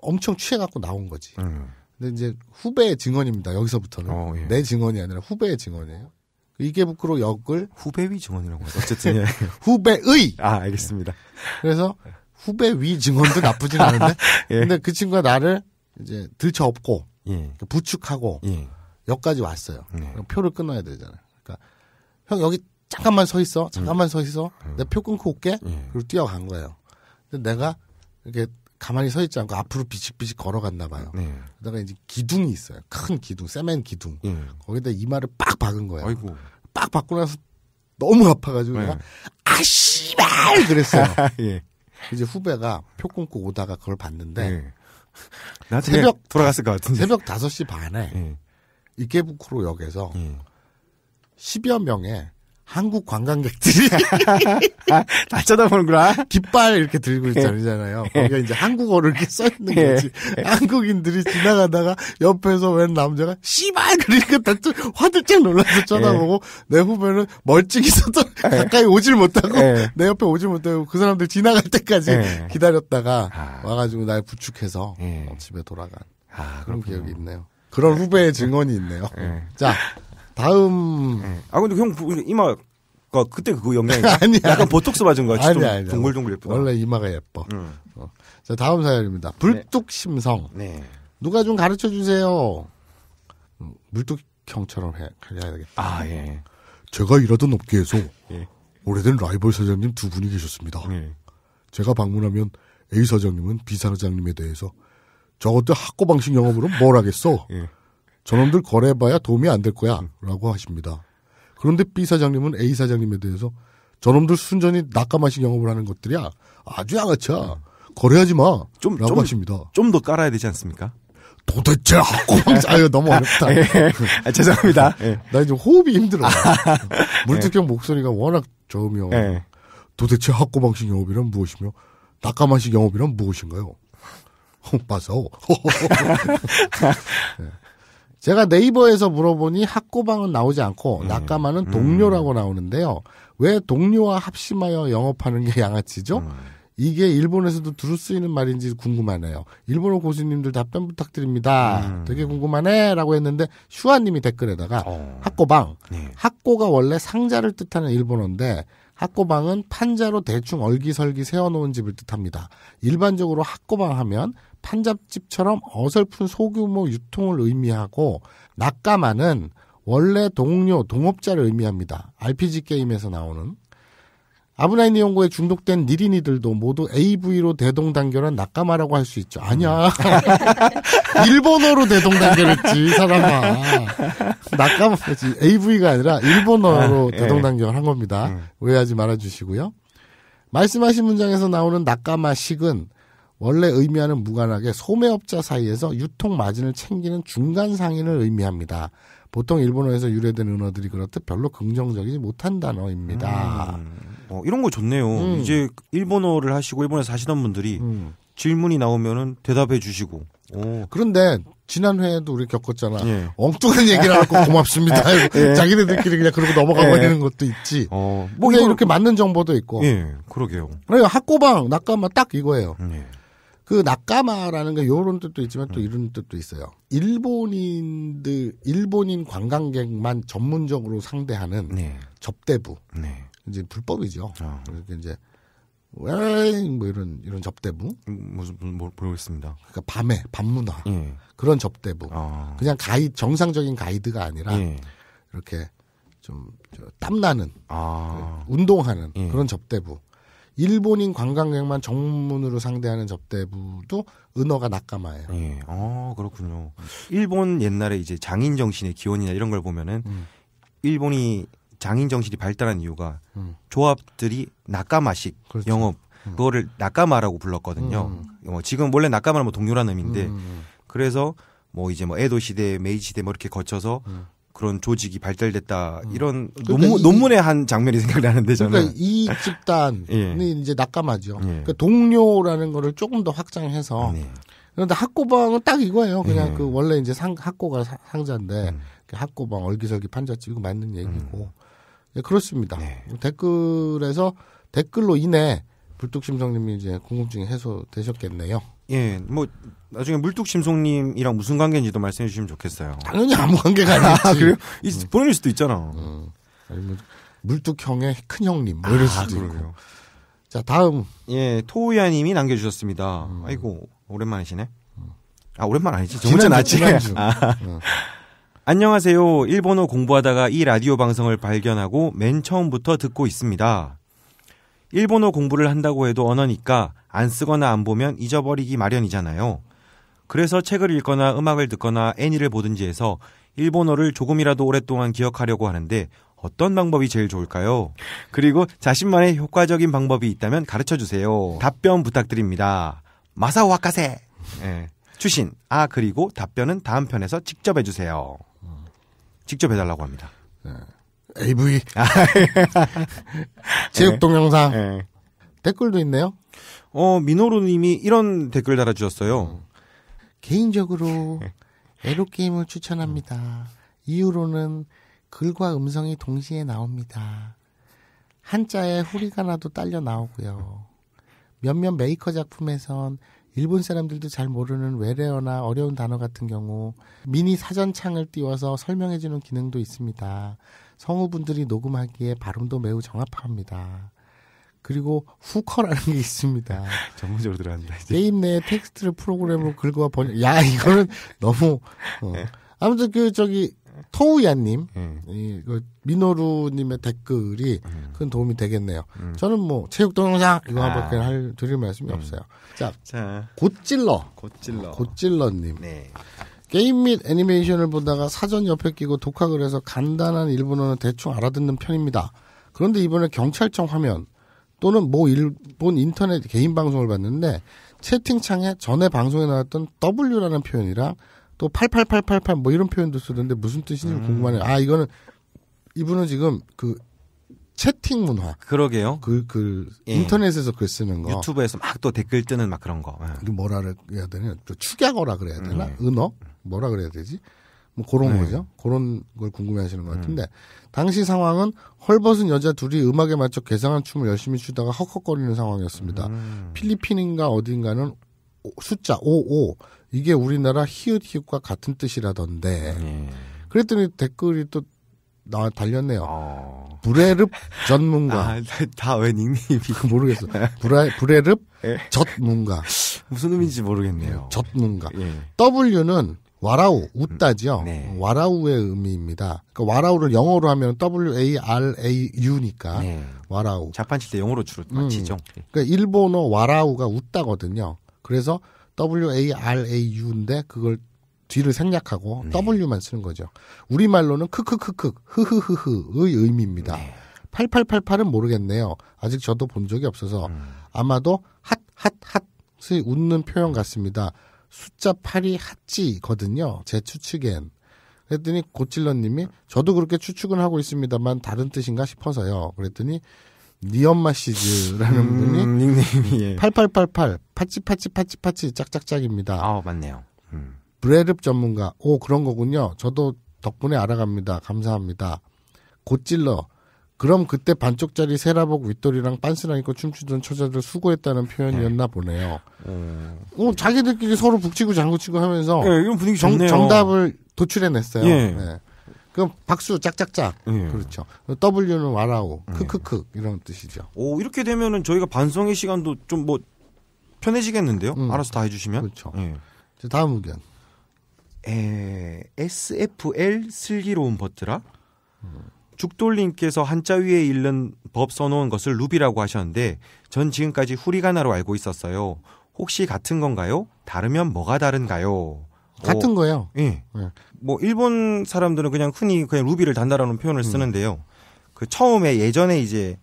엄청 취해갖고 나온 거지. 음. 근데 이제 후배의 증언입니다. 여기서부터는 어, 예. 내 증언이 아니라 후배의 증언이에요. 의계북으로 역을 후배위 증언이라고 해서 어쨌든 예. <laughs> 후배의 아 알겠습니다. 그래서 후배위 증언도 나쁘진 않은데 <laughs> 예. 근데 그 친구가 나를 이제 들쳐업고 예. 부축하고 예. 역까지 왔어요. 예. 표를 끊어야 되잖아요. 그러니까 형 여기 잠깐만 서 있어, 잠깐만 음. 서 있어. 음. 내표 끊고 올게. 예. 그리고 뛰어간 거예요. 근데 내가 이렇게 가만히 서 있지 않고 앞으로 비식비식 걸어갔나 봐요. 네. 그러다가 이제 기둥이 있어요. 큰 기둥, 세멘 기둥. 네. 거기다 이마를 빡 박은 거예요. 아이고. 빡 박고 나서 너무 아파가지고 네. 내가 아씨발 그랬어요. <laughs> 예. 이제 후배가 표 끊고 오다가 그걸 봤는데 네. 새벽 돌아갔을 것 같은데 새벽 5시 반에 예. 이케부쿠로 역에서 예. 10여 명의 한국 관광객들이 다 <laughs> 아, 쳐다보는구나. 깃발 이렇게 들고 예. 있잖아요 예. 거기가 이제 한국어를 이렇게 써 있는 예. 거지. 한국인들이 지나가다가 옆에서 웬 남자가 씨발 그러니까 다들 화들짝 놀라서 쳐다보고 내 후배는 멀찍이서도 가까이 오질 못하고 내 옆에 오질 못하고 그 사람들 지나갈 때까지 기다렸다가 아. 와가지고 날 부축해서 집에 돌아간 아, 그런 기억이 있네요. 그런 후배의 증언이 있네요. 자. 다음. 예. 아 근데 형 이마 그 그때 그거 영향이 아니 <laughs> 약간 보톡스 맞은 거 같이 아니, 좀 동글동글 예쁘다. 원래 이마가 예뻐. 음. 어. 자 다음 사연입니다. 불뚝심성. 네. 네. 누가 좀 가르쳐 주세요. 음, 물뚝형처럼 해, 해야 되겠다. 아 예. 제가 일하던 업계에서 예. 오래된 라이벌 사장님 두 분이 계셨습니다. 예. 제가 방문하면 A 사장님은 B 사장님에 대해서 저것도 학고 방식 영업으로 뭘 하겠어? 예. 저놈들 거래해봐야 도움이 안 될 거야. 라고 하십니다. 그런데 B 사장님은 A 사장님에 대해서 저놈들 순전히 낙감하식 영업을 하는 것들이야. 아주 양아치야. 거래하지 마. 좀, 라고 좀, 하십니다. 좀 더 깔아야 되지 않습니까? 도대체 하고 <laughs> 아유 너무 어렵다. 예, 아, 죄송합니다. <laughs> 예. 나 이제 호흡이 힘들어. 아, <laughs> 물특형 예. 목소리가 워낙 저으며 예. 도대체 학고 방식 영업이란 무엇이며 낙감한식 영업이란 무엇인가요? 빠서. 어, 네. 제가 네이버에서 물어보니 학고방은 나오지 않고 음. 낙가마는 음. 동료라고 나오는데요. 왜 동료와 합심하여 영업하는 게 양아치죠? 음. 이게 일본에서도 들을 수있는 말인지 궁금하네요. 일본어 고수님들 답변 부탁드립니다. 음. 되게 궁금하네라고 했는데 슈아님이 댓글에다가 어. 학고방 네. 학고가 원래 상자를 뜻하는 일본어인데 학고방은 판자로 대충 얼기설기 세워놓은 집을 뜻합니다. 일반적으로 학고방 하면 판잡집처럼 어설픈 소규모 유통을 의미하고 낙가마는 원래 동료, 동업자를 의미합니다. RPG 게임에서 나오는. 아브라인 이용고에 중독된 니린이들도 모두 AV로 대동단결한 낙가마라고 할 수 있죠. 아니야. <laughs> 일본어로 대동단결했지, 사람아. 낙가마지 AV가 아니라 일본어로 아, 예. 대동단결한 겁니다. 음. 오해하지 말아주시고요. 말씀하신 문장에서 나오는 낙가마식은 원래 의미하는 무관하게 소매업자 사이에서 유통 마진을 챙기는 중간 상인을 의미합니다. 보통 일본어에서 유래된 은어들이 그렇듯 별로 긍정적이지 못한 단어입니다. 음, 어, 이런 거 좋네요. 음. 이제 일본어를 하시고 일본에서 하시던 분들이 음. 질문이 나오면은 대답해 주시고. 오. 그런데 지난 회에도 우리 겪었잖아. 예. 엉뚱한 얘기를 하고 고맙습니다. <laughs> 예. 자기네들끼리 그냥 그러고 넘어가 버리는 예. 것도 있지. 어, 뭐 이렇게 맞는 정보도 있고. 예, 그러게요. 그래 그러니까 학고방 낙가마 딱 이거예요. 음, 예. 그 낙가마라는 게 요런 뜻도 있지만 또 이런 뜻도 있어요. 일본인들 일본인 관광객만 전문적으로 상대하는 네. 접대부. 네. 이제 불법이죠. 아. 그러니까 이제 뭐 이런 이런 접대부 음, 무슨 뭐, 모르겠습니다. 그러니까 밤에 밤문화 예. 그런 접대부 아. 그냥 가이 정상적인 가이드가 아니라 예. 이렇게 좀 땀나는 아. 운동하는 예. 그런 접대부 일본인 관광객만 정문으로 상대하는 접대부도 은어가 낙가마예요. 예. 아, 그렇군요. 일본 옛날에 이제 장인 정신의 기원이나 이런 걸 보면은 음. 일본이 장인 정신이 발달한 이유가 음. 조합들이 낙가마식 그렇죠. 영업 음. 그거를 낙가마라고 불렀거든요. 음. 뭐 지금 원래 낙가마는 뭐 동료라는 의미인데 음, 음, 그래서 뭐 이제 뭐 에도 시대, 메이지 시대 뭐 이렇게 거쳐서 음. 그런 조직이 발달됐다 음. 이런 그러니까 논문, 이, 의한 장면이 생각나는데 저는 그러니까 이 집단이 예. 이제 낙감하죠. 예. 그러니까 동료라는 거를 조금 더 확장해서 네. 그런데 학고방은 딱 이거예요. 그냥 예. 그 원래 이제 상 학고가 상자인데 음. 학고방 얼기설기 판자치 이거 맞는 얘기고 음. 예, 그렇습니다. 네. 댓글에서 댓글로 인해 불뚝심성님이 이제 궁금증이 해소되셨겠네요. 예, 뭐 나중에 물뚝심송님이랑 무슨 관계인지도 말씀해 주시면 좋겠어요. 당연히 아무 관계가 아니지. 아, 그래요? 음. 보낼 수도 있잖아. 음. 아니면 뭐 물뚝형의 큰 형님 뭐 이럴 아, 수도 아, 있고. 자 다음. 예, 토우야님이 남겨주셨습니다. 음. 아이고 오랜만이시네. 음. 아 오랜만 아니지. 정말 낫지. 지난주. 아. 음. 안녕하세요. 일본어 공부하다가 이 라디오 방송을 발견하고 맨 처음부터 듣고 있습니다. 일본어 공부를 한다고 해도 언어니까 안 쓰거나 안 보면 잊어버리기 마련이잖아요. 그래서 책을 읽거나 음악을 듣거나 애니를 보든지 해서 일본어를 조금이라도 오랫동안 기억하려고 하는데 어떤 방법이 제일 좋을까요? 그리고 자신만의 효과적인 방법이 있다면 가르쳐 주세요. 답변 부탁드립니다. 마사오 와카세 네. 추신. 아 그리고 답변은 다음 편에서 직접 해주세요. 직접 해달라고 합니다. 네. AV 아. <laughs> 체육 동영상 네. 네. 댓글도 있네요. 어 미노루님이 이런 댓글 달아주셨어요. 개인적으로 에로 네. 게임을 추천합니다. 이후로는 글과 음성이 동시에 나옵니다. 한자에 후리가 나도 딸려 나오고요. 몇몇 메이커 작품에선 일본 사람들도 잘 모르는 외래어나 어려운 단어 같은 경우 미니 사전창을 띄워서 설명해주는 기능도 있습니다. 성우분들이 녹음하기에 발음도 매우 정확합니다. 그리고 후커라는 게 있습니다. 아, 전문적으로 들어간다. 이제. 게임 내 텍스트를 프로그램으로 긁어 번역. 야 이거는 <laughs> 너무. 어. 네. 아무튼 그 저기 토우야님, 음. 이, 그, 민호루님의 댓글이 음. 큰 도움이 되겠네요. 음. 저는 뭐, 체육 동영상, 이거 밖에 아. 할, 드릴 말씀이 음. 없어요. 자, 자. 곧찔러. 곧찔러. 곧찔러님. 네. 게임 및 애니메이션을 보다가 사전 옆에 끼고 독학을 해서 간단한 일본어는 대충 알아듣는 편입니다. 그런데 이번에 경찰청 화면 또는 모 일본 인터넷 개인 방송을 봤는데 채팅창에 전에 방송에 나왔던 W라는 표현이랑 또 88888 뭐 이런 표현도 쓰던데 무슨 뜻인지 음. 궁금하네요. 아 이거는 이분은 지금 그 채팅 문화. 그러게요. 그, 그, 예. 인터넷에서 글 쓰는 거. 유튜브에서 막 또 댓글 뜨는 막 그런 거. 예. 뭐라 그래야 되냐. 축약어라 그래야 음. 되나? 음. 은어? 뭐라 그래야 되지? 뭐 그런 네. 거죠. 그런 걸 궁금해 하시는 것 음. 같은데. 음. 당시 상황은 헐벗은 여자 둘이 음악에 맞춰 개성한 춤을 열심히 추다가 헉헉거리는 상황이었습니다. 음. 필리핀인가 어딘가는 숫자 55. 이게 우리나라 히읗히읗과 같은 뜻이라던데. 음. 그랬더니 댓글이 또나 달렸네요. 어... 브레릅 전문가. 아, 아 다왜 닉네임이 모르겠어. 브레 브레릅 <laughs> 예. 젖문가. 무슨 의미인지 모르겠네요. 예, 젖문가. 예. W는 와라우 음, 웃다지요. 네. 와라우의 의미입니다. 그러니까 와라우를 영어로 하면 W A R A U니까 네. 와라우. 자판칠 때 영어로 주로 맞히죠. 아, 음. 그러니까 일본어 와라우가 웃다거든요. 그래서 W A R A U인데 그걸 뒤를 생략하고 네. W만 쓰는 거죠. 우리말로는 크크크크 흐흐흐흐의 의미입니다. 네. 8888은 모르겠네요. 아직 저도 본 적이 없어서 음. 아마도 핫핫핫의 웃는 표현 같습니다. 숫자 8이 핫지거든요. 제 추측엔. 그랬더니 고찔러님이 저도 그렇게 추측은 하고 있습니다만 다른 뜻인가 싶어서요. 그랬더니 니 엄마 시즈라는 음, 분이 닉네임이 8888 파치 파치 파치 파치 짝짝짝입니다. 아 맞네요. 음. 브레르 전문가. 오, 그런 거군요. 저도 덕분에 알아갑니다. 감사합니다. 곧찔러. 그럼 그때 반쪽짜리 세라복 윗돌이랑 빤스랑 입고 춤추던 처자들 수고했다는 표현이었나 네. 보네요. 음. 어, 자기들끼리 서로 북치고 장구치고 하면서 예, 이런 분위기 정, 좋네요. 정답을 도출해냈어요. 예. 예. 그럼 박수 짝짝짝. 예. 그렇죠. W는 와라오. 예. 크크크 이런 뜻이죠. 오 이렇게 되면은 저희가 반성의 시간도 좀 뭐 편해지겠는데요. 음. 알아서 다 해주시면. 그렇죠. 예. 다음 의견. 에, SFL 슬기로운 버트라 죽돌님께서 한자 위에 읽는 법 써놓은 것을 루비라고 하셨는데 전 지금까지 후리가나로 알고 있었어요. 혹시 같은 건가요? 다르면 뭐가 다른가요? 같은 오, 거예요. 예. 네. 뭐 일본 사람들은 그냥 흔히 그냥 루비를 단단라는 표현을 쓰는데요. 음. 그 처음에 예전에 이제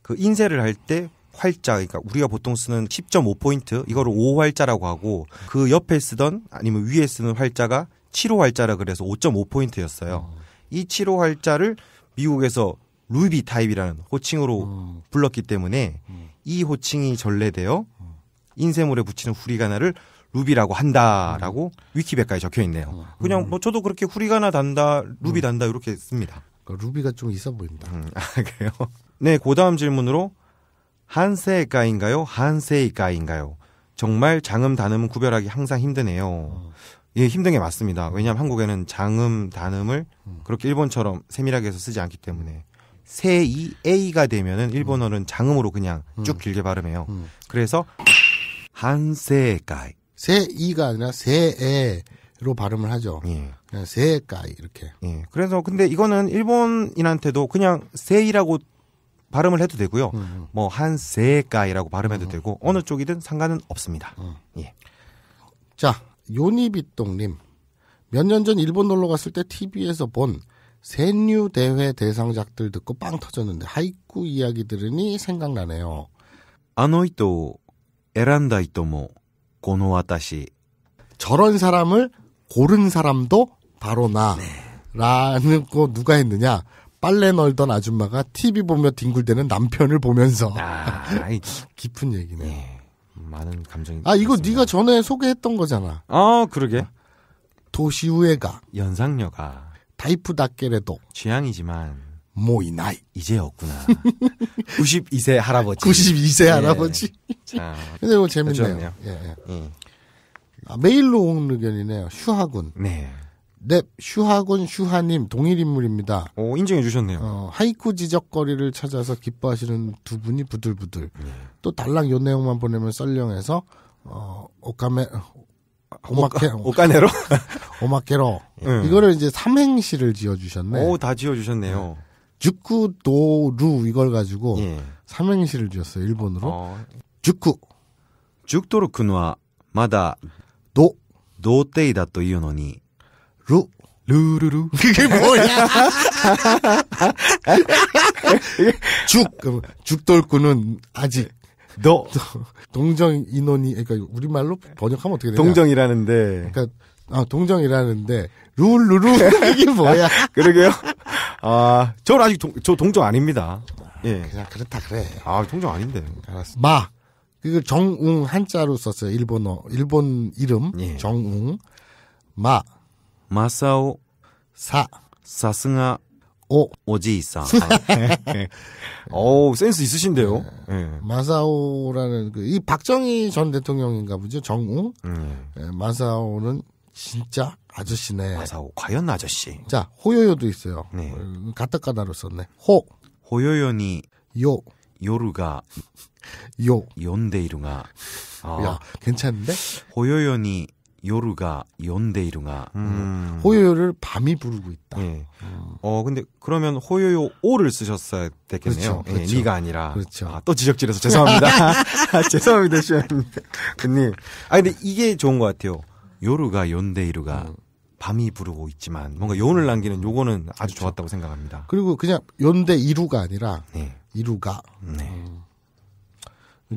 그 인쇄를 할때 활자 그러니까 우리가 보통 쓰는 10.5 포인트 이거를 5 활자라고 하고 그 옆에 쓰던 아니면 위에 쓰는 활자가 7호 활자라 그래서 5.5 포인트였어요. 어. 이 7호 활자를 미국에서 루비 타입이라는 호칭으로 어. 불렀기 때문에 음. 이 호칭이 전래되어 인쇄물에 붙이는 후리가나를 루비라고 한다라고 음. 위키백과에 적혀 있네요. 어. 음. 그냥 뭐 저도 그렇게 후리가나 단다, 루비 음. 단다 이렇게 씁니다. 그러니까 루비가 좀 있어 보인니다 음. <laughs> 아, 그래요? 네, 그 다음 질문으로 한세가인가요? 한세이가인가요? 정말 장음 단음은 구별하기 항상 힘드네요. 어. 예, 힘든 게 맞습니다. 왜냐하면 한국에는 장음 단음을 음. 그렇게 일본처럼 세밀하게 해서 쓰지 않기 때문에 세이 A가 되면은 음. 일본어는 장음으로 그냥 음. 쭉 길게 발음해요. 그래서 한세가이 세이가 아니라 세에 로 발음을 하죠. 예. 그냥 세가이 이렇게. 예. 그래서 근데 이거는 일본인한테도 그냥 세이라고 발음을 해도 되고요. 음. 음. 뭐 한세가이라고 발음해도 음, 음. 되고 어느 쪽이든 상관은 없습니다. 음. 예. 자, 요니비똥님. 몇 년 전 일본 놀러 갔을 때 TV에서 본 세뉴 대회 대상작들 듣고 빵 터졌는데 하이쿠 이야기 들으니 생각나네요. 아노이토 에란다이토모 뭐 고노와타시 저런 사람을 고른 사람도 바로 나라는 네. 거 누가 했느냐? 빨래 널던 아줌마가 TV 보며 뒹굴대는 남편을 보면서 아, <laughs> 깊은 얘기네. 예. 많은 감정이. 아 이거 니 네가 전에 소개했던 거잖아. 아 그러게. 어? 도시우에가 연상녀가 타이프 닷케레도 취향이지만 모이나이 이제였구나. 92세 <laughs> 할아버지. 92세 예. 할아버지. 자, 근데 이거 뭐 재밌네요. 예, 예. 예. 아, 메일로 온 의견이네요. 슈하군. 네. 넵, 슈하군 슈하님 동일 인물입니다. 오, 인정해 주셨네요. 어, 하이쿠 지적거리를 찾아서 기뻐하시는 두 분이 부들부들. 네. 또 달랑 요 내용만 보내면 썰렁해서 어, 오카메 오마케 오카네로 <laughs> 오마케로 예. 네. 이거를 이제 삼행시를 지어 주셨네. 오, 다 지어 주셨네요. 네. 죽구도루 이걸 가지고 예. 삼행시를 지었어요. 일본으로. 어. 죽구 죽도록 근화 마다 도 노데이다 또 이유노니 루 루루루 <laughs> 그게 뭐야? 죽 죽돌구는 아직 너 동정 인원이 그러니까 우리 말로 번역하면 어떻게 되냐? 동정이라는데 그러니까 아 동정이라는데 룰루루 <laughs> 이게 뭐야? <laughs> 그러게요. 아, 저 아직 동, 저 동정 아닙니다. 아, 예. 그냥 그렇다 그래. 아, 동정 아닌데. 알았어. 마. 이거 정웅 한자로 썼어요. 일본어. 일본 이름. 예. 정웅. 마. 正雄ささすが오 오지이사. 오 <laughs> 네. 센스 있으신데요. 네. 마사오라는 그, 이 박정희 전 대통령인가 보죠. 정우. 음. 네, 마사오는 진짜 아저씨네. 마사오 과연 아저씨. 자 호요요도 있어요. 네. 가타카나로 썼네. 호 호요요니 요 요루가 요 욘데이루가. 아. 야 괜찮은데? 호요요니 요루가 연대이루가 음. 음. 호요요를 밤이 부르고 있다. 예. 음. 어. 근데 그러면 호요요 오를 쓰셨어야 되겠네요. 그렇죠, 그렇죠. 예, 그렇죠. 니가 아니라. 그렇죠. 아, 또 지적질해서 죄송합니다. <laughs> <laughs> 아, 죄송합니다, 시원님. 아 근데 이게 좋은 것 같아요. 요루가 연대이루가 음. 밤이 부르고 있지만 뭔가 요을 남기는 요거는 아주 그렇죠. 좋았다고 생각합니다. 그리고 그냥 연대 이루가 아니라 네. 이루가. 네. 음.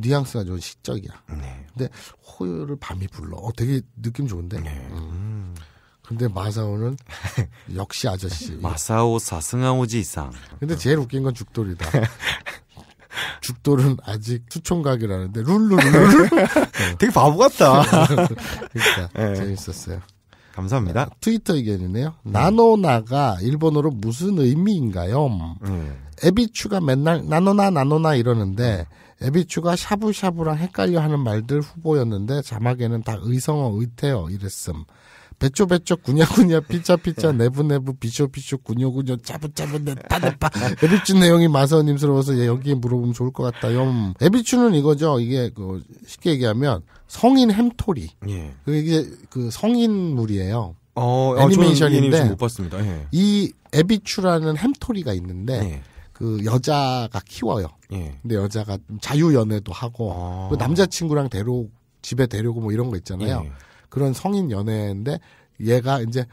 뉘앙스가 좀 시적이야. 네. 근데 호요를 밤이 불러. 어, 되게 느낌 좋은데. 네. 음. 근데 마사오는 <laughs> 역시 아저씨. 마사오 사승아오지 이상. 근데 어. 제일 웃긴 건 죽돌이다. <laughs> 죽돌은 아직 수총각이라는데 룰루룰 <laughs> 네. 되게 바보 같다. 그러니까 네. 재밌었어요. 감사합니다. 트위터 의견이네요. 음. 나노나가 일본어로 무슨 의미인가요? 네. 음. 에비추가 맨날 나노나 나노나 이러는데 에비추가 샤브샤브랑 헷갈려 하는 말들 후보였는데 자막에는 다 의성어, 의태어 이랬음. 배쪼배쪼 구냐구냐 피자피자 네. 내부내부 비쇼비쇼 구뇨구뇨 짜부짜부 내다내빠 에비추 내용이 마서님스러워서 예, 여기에 물어보면 좋을 것 같다 염 음. 에비추는 이거죠 이게 그 쉽게 얘기하면 성인 햄토리 예. 그 이게 그 성인물이에요 어, 어 애니메이션인데 못 봤습니다. 예. 이 에비추라는 햄토리가 있는데 예. 그 여자가 키워요. 예. 근데 여자가 자유 연애도 하고 아. 뭐 남자 친구랑 데려 집에 데려고 뭐 이런 거 있잖아요. 예. 그런 성인 연애인데 얘가 이제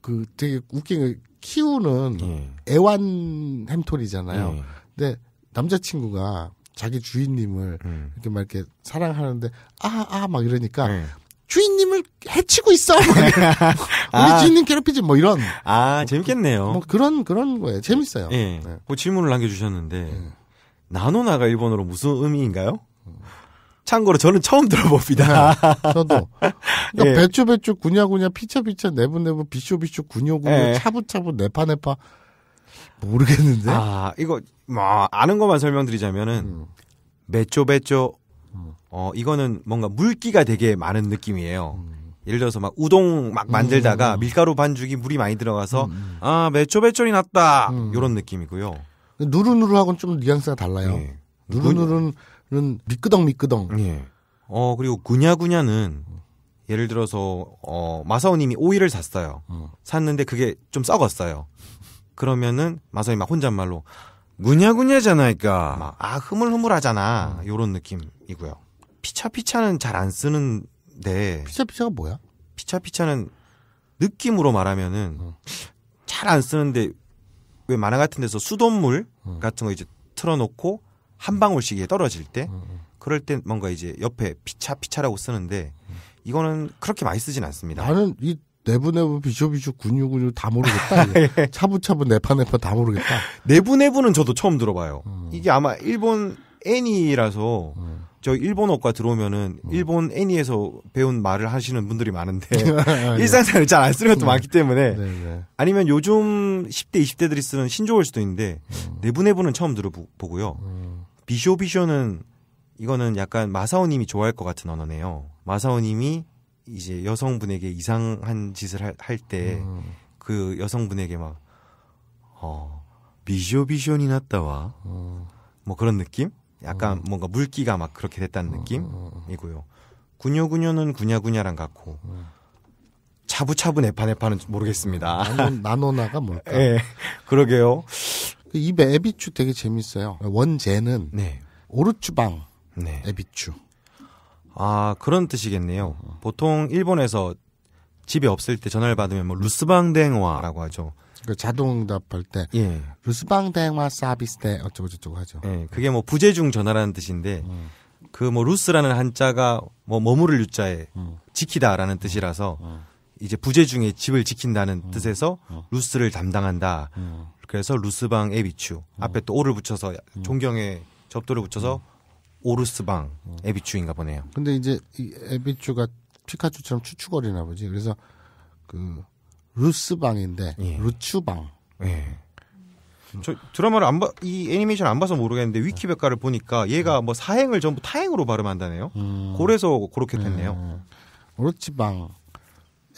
그 되게 웃긴 게 키우는 예. 애완 햄토리잖아요. 예. 근데 남자 친구가 자기 주인님을 음. 이렇게 막 이렇게 사랑하는데 아 아 막 이러니까 예. 주인님을 해치고 있어. 뭐 <laughs> 우리 아. 주인님 괴롭히지 뭐 이런. 아 재밌겠네요. 뭐 그런 그런 거예요. 재밌어요. 예. 네. 그 질문을 남겨주셨는데 예. 나노나가 일본어로 무슨 의미인가요? 참고로 저는 처음 들어봅니다. 네, 저도. <laughs> 그러니까 예. 배추 배추 구냐 구냐 피차 피차 내부 내부 비쇼 비쇼 구뇨 구뇨 예. 차부 차부 내파 내파 모르겠는데. 아 이거 뭐 아는 것만 설명드리자면은 음. 배추 배추 어 이거는 뭔가 물기가 되게 많은 느낌이에요. 음. 예를 들어서 막 우동 막 음. 만들다가 음. 밀가루 반죽이 물이 많이 들어가서 음. 음. 아매초매초이 났다 음. 요런 느낌이고요. 누르누르하고는 좀 뉘앙스가 달라요. 네. 누르누르는 미끄덩 미끄덩. 예. 네. 어 그리고 구냐구냐는 예를 들어서 어 마사오님이 오이를 샀어요. 어. 샀는데 그게 좀 썩었어요. 그러면은 마사오님 막 혼잣말로 구냐구냐잖아니까. 그러니까. 그 막, 아 흐물흐물하잖아 음. 요런 느낌이고요. 피차피차는 잘 안 쓰는데 피차피차가 뭐야? 피차피차는 느낌으로 말하면은 어. 잘안 쓰는데 왜 만화 같은 데서 수돗물 어. 같은 거 이제 틀어놓고 한 방울씩 떨어질 때 어, 어. 그럴 때 뭔가 이제 옆에 피차피차라고 쓰는데 음. 이거는 그렇게 많이 쓰진 않습니다. 나는 이 내부내부 비쇼비쇼 군유군유 다 모르겠다. <laughs> 차부차부 내파내파 다 모르겠다. 내부내부는 저도 처음 들어봐요. 어. 이게 아마 일본 애니라서 음. 어. 저 일본어과 들어오면은 음. 일본 애니에서 배운 말을 하시는 분들이 많은데 <laughs> 아, 예. 일상생활 을잘 안 쓰는 것도 음. 많기 때문에 네네. 네. 아니면 요즘 10대 20대들이 쓰는 신조어일 수도 있는데 음. 네부네부는 처음 들어보고요. 음. 비쇼비쇼는 이거는 약간 마사오님이 좋아할 것 같은 언어네요. 마사오님이 이제 여성분에게 이상한 짓을 할 때그 음. 여성분에게 막 어, 비쇼비쇼니 났다와 음. 뭐 그런 느낌? 약간 어. 뭔가 물기가 막 그렇게 됐다는 어, 느낌이고요. 어, 어. 군요군요는 군야군야랑 같고 차부차부 네파네파는 모르겠습니다. 나노, <laughs> 나가 뭘까? 예, 그러게요. 그 이 에비추 되게 재밌어요. 원제는 네. 오르추방 네. 에비추. 아 그런 뜻이겠네요. 보통 일본에서 집에 없을 때 전화를 받으면 뭐 루스방댕화라고 하죠. 그 자동응답할 때 예. 루스방 그 대마 서비스 대 어쩌고 저쩌고 하죠. 예. 그게 뭐 부재중 전화라는 뜻인데 음. 그뭐 루스라는 한자가 뭐 머무를 유자에 음. 지키다라는 뜻이라서 음. 음. 이제 부재중의 집을 지킨다는 음. 뜻에서 음. 루스를 담당한다. 그래서 루스방 에비추 앞에 또 오를 붙여서 존경의 접도를 붙여서 오르스방 에비추인가 보네요. 근데 이제 이 에비추가 피카츄처럼 추추거리나 보지. 그래서 그 루스방인데 예. 루추방. 예. 저 드라마를 안 봐, 이 애니메이션 안 봐서 모르겠는데 위키백과를 보니까 얘가 뭐 사행을 전부 타행으로 발음한다네요. 음. 그래서 그렇게 됐네요. 음. 예. 오치방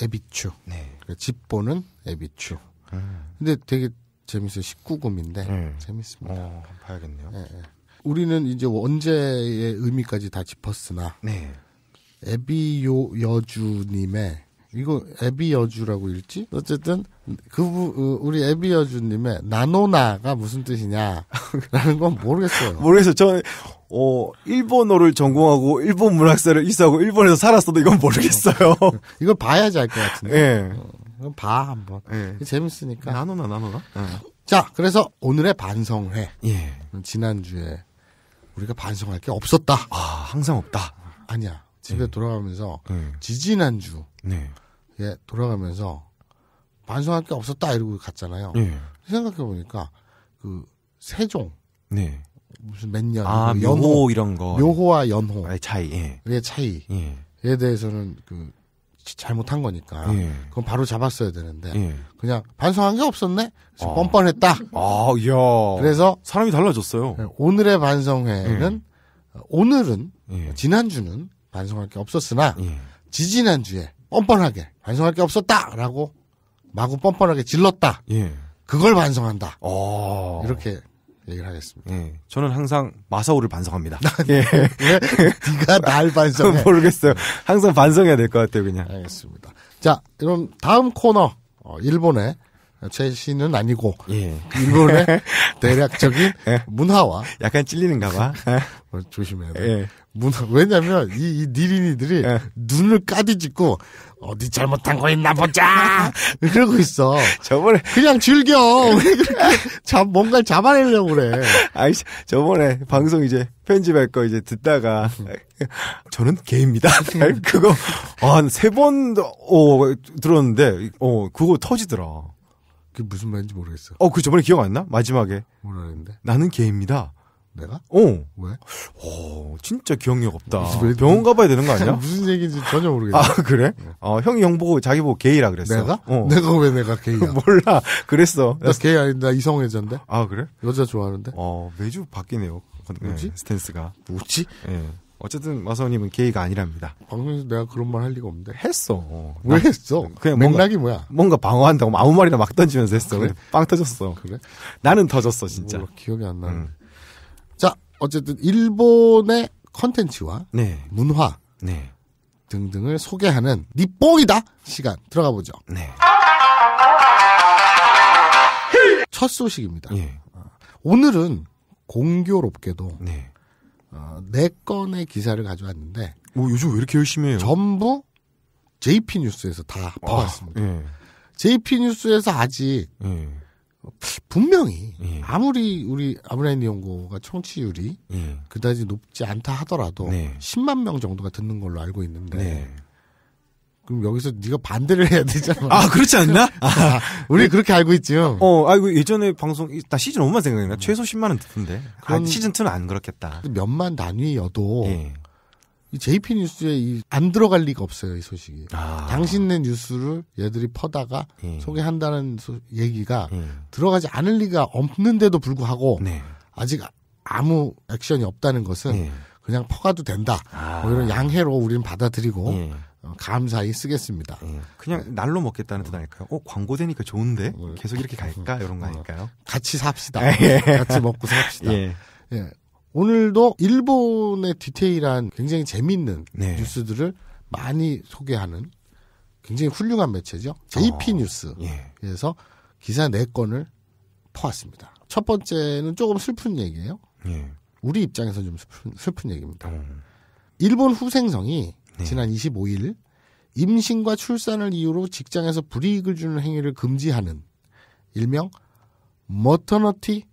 에비추. 네. 그러니까 집 보는 에비추. 음. 근데 되게 재밌어요. 19금인데 음. 재밌습니다. 어, 봐야겠네요. 예, 예, 우리는 이제 언제의 의미까지 다 짚었으나 네. 에비요 여주님의 이거 애비 여주라고 읽지? 어쨌든 그 어, 우리 애비 여주님의 나노나가 무슨 뜻이냐라는 건 모르겠어요. 모르겠어요. 저는 어, 일본어를 전공하고 일본 문학사를 이수하고 일본에서 살았어도 이건 모르겠어요. <laughs> 이걸 봐야지 알 것 같은데. 예. 어, 봐 한번. 예. 재밌으니까. 나노나 나노나. 예. 자, 그래서 오늘의 반성회. 예. 지난주에 우리가 반성할 게 없었다. 아, 항상 없다. 아니야. 집에 네. 돌아가면서 네. 지지난주 네. 예, 돌아가면서 반성할 게 없었다 이러고 갔잖아요. 네. 예. 생각해 보니까 그 세종 네. 무슨 몇 년, 아, 그 연호 묘호 이런 거 묘호와 연호의 아, 차이, 예. 차이에 예. 대해서는 그 잘못한 거니까 예. 그건 바로 잡았어야 되는데 예. 그냥 반성한 게 없었네 그래서 아. 뻔뻔했다. 아, 야. 그래서 사람이 달라졌어요. 네, 오늘의 반성회는 예. 오늘은 예. 지난주는 반성할 게 없었으나 지지난주에 뻔뻔하게 반성할 게 없었다라고 마구 뻔뻔하게 질렀다. 예. 그걸 반성한다. 오. 어. 이렇게 얘기를 하겠습니다. 예. 저는 항상 마사오를 반성합니다. 아, 네. 예. 네가 날 반성해. <laughs> 모르겠어요. 항상 반성해야 될 것 같아요, 그냥. 알겠습니다. 자, 그럼 다음 코너 어, 일본의 최신은 아니고 예. 일본의 대략적인 <laughs> 예. 문화와 약간 찔리는가 봐. <laughs> 어, 조심해야 돼. 예. 문, 왜냐면, 이, 이 니린이들이 네. 눈을 까디짓고, 어디 잘못한 거 있나 보자! <laughs> 그러고 있어. 저번에. 그냥 즐겨! <laughs> 왜 뭔가를 잡아내려고 그래. 아이, 저번에 방송 이제 편집할 거 이제 듣다가, 저는 개입니다. <laughs> 그거, 한 세 번, 어, 들었는데, 어, 그거 터지더라. 그게 무슨 말인지 모르겠어. 어, 그 저번에 기억 안 나? 마지막에. 뭐라 했는데? 나는 개입니다. 내가? 어. 왜? 오, 어, 진짜 기억력 없다. 왜, 병원 가봐야 되는 거 아니야? <laughs> 무슨 얘기인지 전혀 모르겠어. 아, 그래? 네. 어, 형이 형 보고 자기 보고 게이라 그랬어. 내가? 어. 내가 왜 내가 게이야? <laughs> 몰라. 그랬어. 나 게이 아닌데, 나 이성애자인데? 아, 그래? 여자 좋아하는데? 어, 매주 바뀌네요. 뭐지? 네, 스탠스가. 뭐지? 예. 네. 어쨌든 마사오님은 게이가 아니랍니다. 방송에서 내가 그런 말 할 리가 없는데. 했어. 어. 왜 나, 했어? 그냥 맥락이 뭔가, 뭐야? 뭔가 방어한다고 아무 말이나 막 던지면서 했어. 아, 그래? 빵 터졌어. 그래? 나는 터졌어 진짜. 기억이 안 나는데. 음. 어쨌든 일본의 컨텐츠와 네. 문화 네. 등등을 소개하는 니뽕이다 시간 들어가 보죠. 네. 첫 소식입니다. 예. 어, 오늘은 공교롭게도 네. 어, 네 건의 기사를 가져왔는데 뭐 요즘 왜 이렇게 열심히 해요? 전부 JP 뉴스에서 다 뽑았습니다. 예. JP 뉴스에서 아직 예. 분명히 예. 아무리 우리 아브라인 연구가 청취율이 예. 그다지 높지 않다 하더라도 네. 10만 명 정도가 듣는 걸로 알고 있는데 네. 그럼 여기서 네가 반대를 해야 되잖아. 아 그렇지 않나? <laughs> 아, 우리 네. 그렇게 알고 있지요. 어, 아이고 예전에 방송 나 시즌 5만 생각나. 이 음. 최소 10만은 듣던데. 그럼 아, 시즌 2는 안 그렇겠다. 그 몇만 단위여도 예. 이 JP 뉴스에 이안 들어갈 리가 없어요 이 소식이. 아. 당신네 뉴스를 얘들이 퍼다가 예. 소개한다는 소, 얘기가 예. 들어가지 않을 리가 없는데도 불구하고 네. 아직 아무 액션이 없다는 것은 예. 그냥 퍼가도 된다. 아. 뭐 이런 양해로 우리는 받아들이고 예. 어, 감사히 쓰겠습니다. 예. 그냥 날로 먹겠다는 뜻 아닐까요? 어 광고 되니까 좋은데 어, 계속 이렇게 갈까 이런 거 어, 아닐까요? 같이 삽시다. 아, 예. 같이 먹고 삽시다. <laughs> 예. 오늘도 일본의 디테일한 굉장히 재미있는 네. 뉴스들을 많이 소개하는 굉장히 훌륭한 매체죠. JP 어, 뉴스에서 예. 기사 4건을 퍼왔습니다. 첫 번째는 조금 슬픈 얘기예요. 예. 우리 입장에서 좀 슬픈, 슬픈 얘기입니다. 음. 일본 후생성이 네. 지난 25일 임신과 출산을 이유로 직장에서 불이익을 주는 행위를 금지하는 일명 머터너티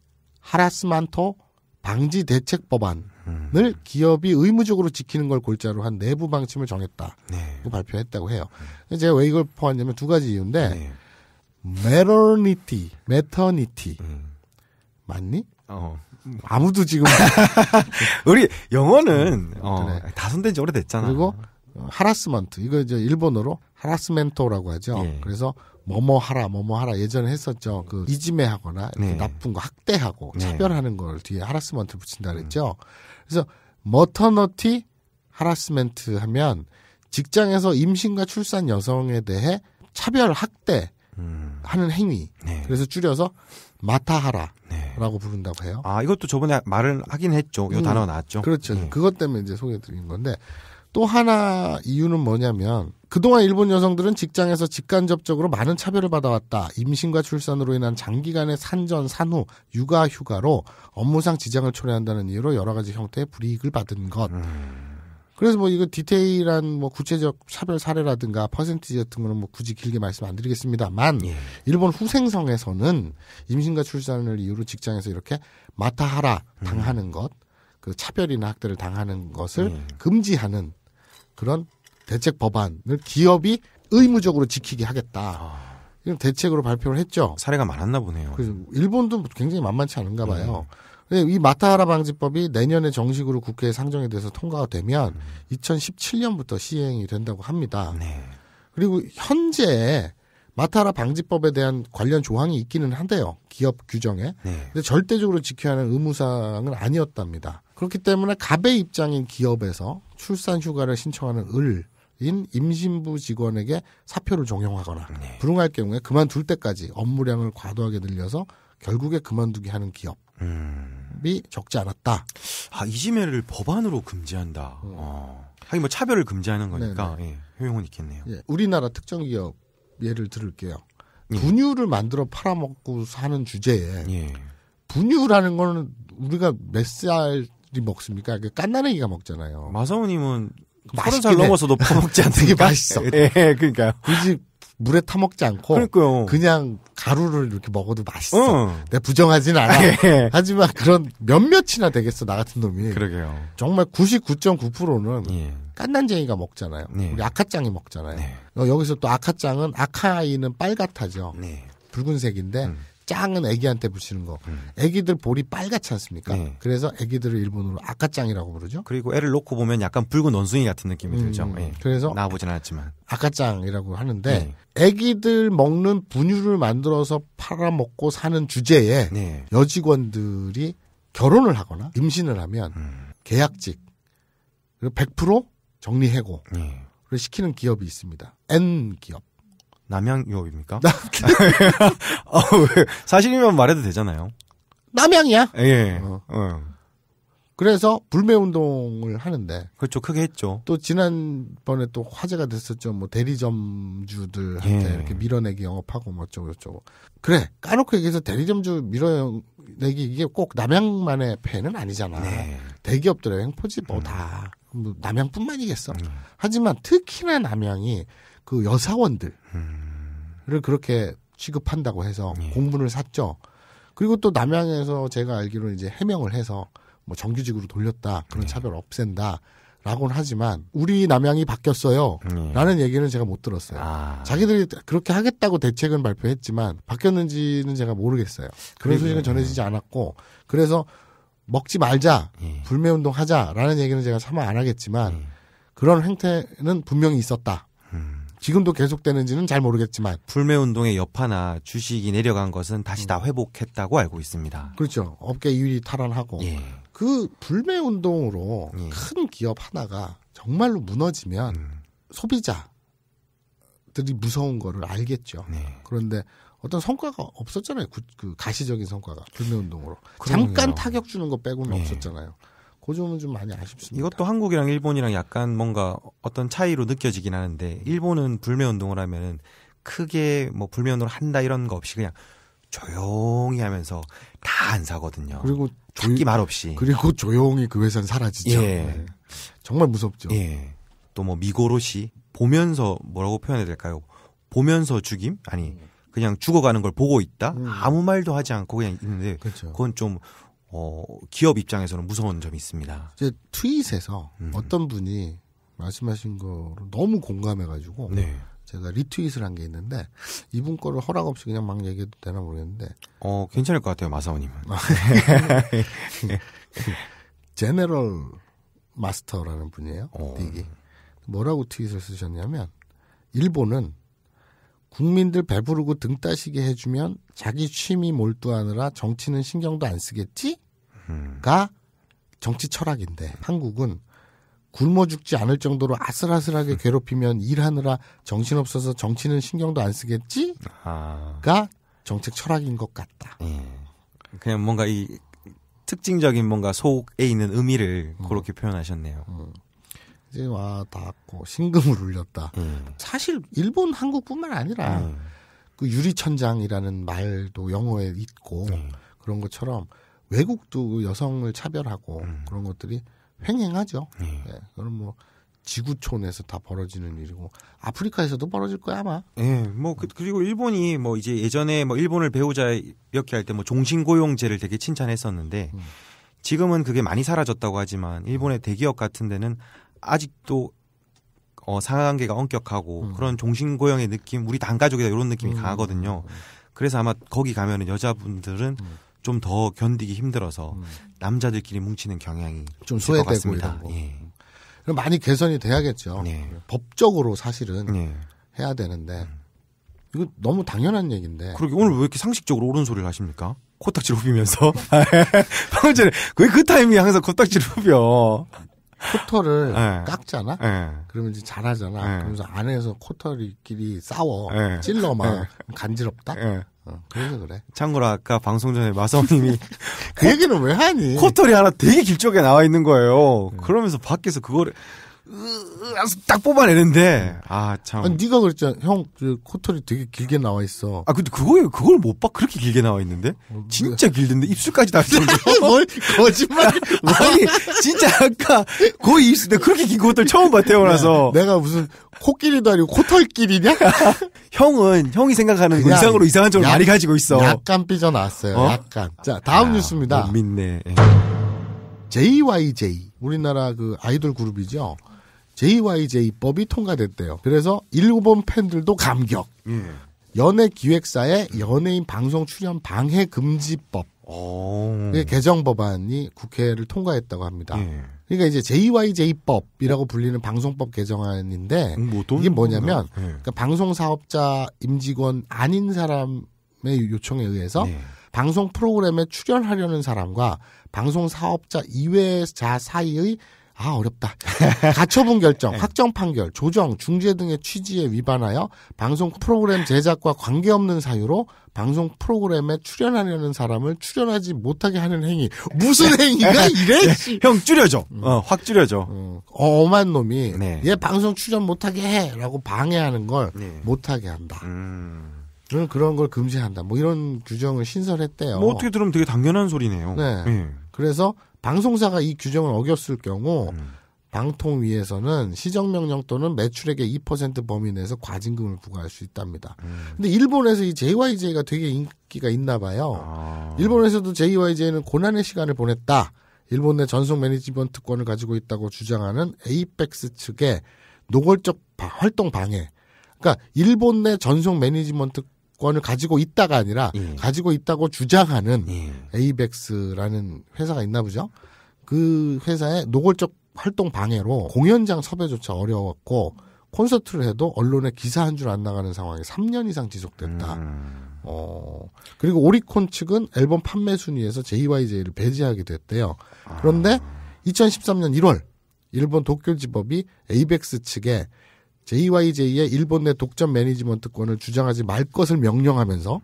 하라스만토 방지 대책 법안을 음. 기업이 의무적으로 지키는 걸 골자로 한 내부 방침을 정했다고 네. 발표했다고 해요. 음. 제가 왜 이걸 포함냐면 했두 가지 이유인데 네. 메러니티, 메터니티 음. 맞니? 어. 아무도 지금 <laughs> 우리 영어는 음, 어, 그래. 다손된 지 오래됐잖아. 그리고 하라스먼트 어, 이거 이제 일본어로 하라스멘토라고 하죠. 예. 그래서 뭐뭐 하라 뭐뭐 하라 예전에 했었죠. 그 이지매 하거나 네. 나쁜 거 학대하고 네. 차별하는 걸 뒤에 하라스먼트 붙인다 그랬죠. 그래서 머터너티 하라스멘트 하면 직장에서 임신과 출산 여성에 대해 차별 학대 음. 하는 행위. 네. 그래서 줄여서 마타하라라고 네. 부른다고 해요. 아 이것도 저번에 말을 하긴 했죠. 요 음. 단어 나왔죠. 그렇죠. 네. 그것 때문에 이제 소개드린 건데 또 하나 이유는 뭐냐면 그동안 일본 여성들은 직장에서 직간접적으로 많은 차별을 받아왔다. 임신과 출산으로 인한 장기간의 산전, 산후, 육아, 휴가로 업무상 지장을 초래한다는 이유로 여러 가지 형태의 불이익을 받은 것. 음. 그래서 뭐 이거 디테일한 뭐 구체적 차별 사례라든가 퍼센티지 같은 거는 뭐 굳이 길게 말씀 안 드리겠습니다만 예. 일본 후생성에서는 임신과 출산을 이유로 직장에서 이렇게 마타하라 당하는 음. 것, 그 차별이나 학대를 당하는 것을 예. 금지하는 그런 대책 법안을 기업이 의무적으로 지키게 하겠다. 아. 이런 대책으로 발표를 했죠. 사례가 많았나 보네요. 그래서 일본도 굉장히 만만치 않은가 봐요. 네. 이 마타하라 방지법이 내년에 정식으로 국회에 상정이 돼서 통과가 되면 음. 2017년부터 시행이 된다고 합니다. 네. 그리고 현재 마타하라 방지법에 대한 관련 조항이 있기는 한데요. 기업 규정에. 네. 근데 절대적으로 지켜야 하는 의무사항은 아니었답니다. 그렇기 때문에 갑의 입장인 기업에서 출산 휴가를 신청하는 을인 임신부 직원에게 사표를 종용하거나 네. 불응할 경우에 그만둘 때까지 업무량을 과도하게 늘려서 결국에 그만두게 하는 기업이 음. 적지 않았다. 아 이지매를 법안으로 금지한다. 음. 어. 하긴 뭐 차별을 금지하는 거니까 네, 네. 예, 효용은 있겠네요. 예, 우리나라 특정 기업 예를 들을게요. 예. 분유를 만들어 팔아먹고 사는 주제에 예. 분유라는 거는 우리가 몇 살이 먹습니까? 그 깐나내기가 먹잖아요. 마사오님은 서른 살 넘어서도 퍼먹지 않는 게 맛있어. 예, 예, 예 그러니까요. <laughs> 굳이 물에 타먹지 않고 그러니까요. 그냥 가루를 이렇게 먹어도 맛있어. 응. 내가 부정하진 않아. 예, 예. 하지만 그런 몇몇이나 되겠어 나 같은 놈이. 그러게요. 정말 99.9%는 예. 깐난쟁이가 먹잖아요. 네. 우리 아카짱이 먹잖아요. 네. 여기서 또 아카짱은 아카이는 빨갛다죠. 네. 붉은색인데 음. 짱은 애기한테 붙이는 거. 애기들 음. 볼이 빨갛지 않습니까? 네. 그래서 애기들을 일본어로 아까짱이라고 부르죠. 그리고 애를 놓고 보면 약간 붉은 원숭이 같은 느낌이 음, 들죠. 예. 그래서 나보진 않았지만 아까짱이라고 하는데 네. 애기들 먹는 분유를 만들어서 팔아 먹고 사는 주제에 네. 여직원들이 결혼을 하거나 임신을 하면 음. 계약직 100% 정리해고를 네. 시키는 기업이 있습니다. N 기업. 남양유업입니까? <laughs> 어, 왜? 사실이면 말해도 되잖아요. 남양이야. 예. 어. 어. 그래서 불매 운동을 하는데 그렇죠 크게 했죠. 또 지난번에 또 화제가 됐었죠. 뭐 대리점주들한테 예. 이렇게 밀어내기 영업하고 뭐 어쩌고 저쩌고. 그래 까놓고 얘기해서 대리점주 밀어내기 이게 꼭 남양만의 폐는 아니잖아. 네. 대기업들의 횡포지 뭐다. 음. 뭐 남양뿐만이겠어. 음. 하지만 특히나 남양이 그 여사원들. 음. 를 그렇게 취급한다고 해서 예. 공분을 샀죠. 그리고 또 남양에서 제가 알기로는 이제 해명을 해서 뭐 정규직으로 돌렸다 그런 예. 차별 없앤다. 라고는 하지만 우리 남양이 바뀌었어요. 음. 라는 얘기는 제가 못 들었어요. 아. 자기들이 그렇게 하겠다고 대책은 발표했지만 바뀌었는지는 제가 모르겠어요. 그런 소식은 전해지지 네. 않았고 그래서 먹지 말자, 예. 불매 운동 하자라는 얘기는 제가 차마 안 하겠지만 예. 그런 행태는 분명히 있었다. 지금도 계속되는지는 잘 모르겠지만 불매 운동의 여파나 주식이 내려간 것은 다시 다 회복했다고 알고 있습니다. 그렇죠. 업계 유위 탈환하고 예. 그 불매 운동으로 예. 큰 기업 하나가 정말로 무너지면 음. 소비자들이 무서운 거를 알겠죠. 네. 그런데 어떤 성과가 없었잖아요. 그, 가시적인 성과가 불매 운동으로 잠깐 타격 주는 거 빼고는 네. 없었잖아요. 그 점은 좀 많이 아쉽습니다. 이것도 한국이랑 일본이랑 약간 뭔가 어떤 차이로 느껴지긴 하는데 일본은 불매 운동을 하면은 크게 뭐 불매 운동을 한다 이런 거 없이 그냥 조용히 하면서 다 안 사거든요. 그리고 조기 말없이 그리고 조용히 그 회사는 사라지죠. 예. 네. 정말 무섭죠. 예. 또 뭐 미고로시 보면서 뭐라고 표현해야 될까요? 보면서 죽임 아니 그냥 죽어가는 걸 보고 있다 음. 아무 말도 하지 않고 그냥 있는데 그렇죠. 그건 좀 어, 기업 입장에서는 무서운 점이 있습니다. 이제 트윗에서 음. 어떤 분이 말씀하신 거로 너무 공감해가지고 네. 제가 리트윗을 한 게 있는데 이분 거를 허락 없이 그냥 막 얘기해도 되나 모르겠는데 어 괜찮을 것 같아요 마사오님은 아, 네. <laughs> 제네럴 마스터라는 분이에요 어. 뭐라고 트윗을 쓰셨냐면 일본은 국민들 배부르고 등 따시게 해주면 자기 취미 몰두하느라 정치는 신경도 안 쓰겠지? 가 정치 철학인데 한국은 굶어 죽지 않을 정도로 아슬아슬하게 음. 괴롭히면 일하느라 정신없어서 정치는 신경도 안 쓰겠지? 아. 가 정책 철학인 것 같다. 예. 그냥 뭔가 이 특징적인 뭔가 속에 있는 의미를 음. 그렇게 표현하셨네요. 음. 이제 와 닿았고 신금을 울렸다. 음. 사실 일본 한국뿐만 아니라 음. 그 유리천장이라는 말도 영어에 있고 음. 그런 것처럼 외국도 그 여성을 차별하고 음. 그런 것들이 횡행하죠. 음. 예. 그건 뭐 지구촌에서 다 벌어지는 일이고 아프리카에서도 벌어질 거야 아마. 예. 뭐 그, 리고 일본이 뭐 이제 예전에 뭐 일본을 배우자 이렇게 할 때 뭐 종신고용제를 되게 칭찬했었는데 음. 지금은 그게 많이 사라졌다고 하지만 일본의 대기업 같은 데는 아직도 어, 상하관계가 엄격하고 음. 그런 종신고형의 느낌, 우리 단 가족이다 이런 느낌이 음. 강하거든요. 음. 그래서 아마 거기 가면은 여자분들은 음. 좀더 견디기 힘들어서 음. 남자들끼리 뭉치는 경향이 좀 소외되고 있다. 예. 그럼 많이 개선이 돼야겠죠. 네. 법적으로 사실은 네. 해야 되는데 음. 이거 너무 당연한 얘기인데. 그러게 오늘 왜 이렇게 상식적으로 옳은 소리를 하십니까? 코딱지를 <laughs> 후비면서 <laughs> 방금 전에 왜그 그 타이밍에 항상 코딱지를 후벼 코털을 네. 깎잖아. 네. 그러면 이제 잘하잖아. 네. 예. 그러면서 안에서 코털끼리 싸워 찔러 막 간지럽다. 어, 그래서 그래. 참고로 아까 방송 전에 마사오님이 <laughs> 그 얘기는 왜 하니? 코털이 하나 되게 길쪽에 나와 있는 거예요. 그러면서 밖에서 그거를 으딱 뽑아내는데 아 참. 니 네가 그랬잖아. 형 그 코털이 되게 길게 나와 있어. 아 근데 그거 그걸 못 봐. 그렇게 길게 나와 있는데 어, 진짜 길던데 입술까지 다 있던데. <laughs> 뭘 거짓말. <laughs> 아니 진짜 아까 거의 입술 내가 그렇게 긴 코털 처음 봐 태어나서. 네. 내가 무슨 코끼리도 아니고 코털끼리냐? <laughs> 형은 형이 생각하는 그 이상으로 이상한 점을 많이 가지고 있어. 약간 삐져 나왔어요. 어? 약간. 자 다음 야, 뉴스입니다. 믿네. JYJ 우리나라 그 아이돌 그룹이죠. JYJ법이 통과됐대요. 그래서 일본 팬들도 감격. 예. 연예 기획사의 연예인 방송 출연 방해 금지법. 의 어. 개정 법안이 국회를 통과했다고 합니다. 예. 그러니까 이제 JYJ법이라고 불리는 방송법 개정안인데 음, 뭐 이게 뭐냐면 예. 그러니까 방송 사업자 임직원 아닌 사람의 요청에 의해서 예. 방송 프로그램에 출연하려는 사람과 방송 사업자 이외의 자 사이의 아 어렵다. <laughs> 가처분 결정, 네. 확정 판결, 조정, 중재 등의 취지에 위반하여 방송 프로그램 제작과 관계없는 사유로 방송 프로그램에 출연하려는 사람을 출연하지 못하게 하는 행위. 무슨 네. 행위가 <laughs> 이래? 네. 형 줄여줘. 음. 어, 확 줄여줘. 어, 엄한 놈이 네. 얘 방송 출연 못하게 해라고 방해하는 걸 네. 못하게 한다. 음. 그런 그런 걸 금지한다. 뭐 이런 규정을 신설했대요. 뭐 어떻게 들으면 되게 당연한 소리네요. 네. 네. 그래서 방송사가 이 규정을 어겼을 경우 음. 방통위에서는 시정명령 또는 매출액의 2% 범위 내에서 과징금을 부과할 수 있답니다. 음. 근데 일본에서 이 JYJ가 되게 인기가 있나 봐요. 아. 일본에서도 JYJ는 고난의 시간을 보냈다. 일본 내 전속 매니지먼트권을 가지고 있다고 주장하는 에이펙스 측의 노골적 활동 방해. 그러니까 일본 내 전속 매니지먼트 권을 가지고 있다가 아니라 예. 가지고 있다고 주장하는 예. 에이벡스라는 회사가 있나 보죠. 그 회사의 노골적 활동 방해로 공연장 섭외조차 어려웠고 콘서트를 해도 언론에 기사 한 줄 안 나가는 상황이 3년 이상 지속됐다. 음. 어, 그리고 오리콘 측은 앨범 판매 순위에서 JYJ를 배제하게 됐대요. 그런데 2013년 아. 1월 일본 도쿄지법이 에이벡스 측에 JYJ의 일본 내 독점 매니지먼트권을 주장하지 말 것을 명령하면서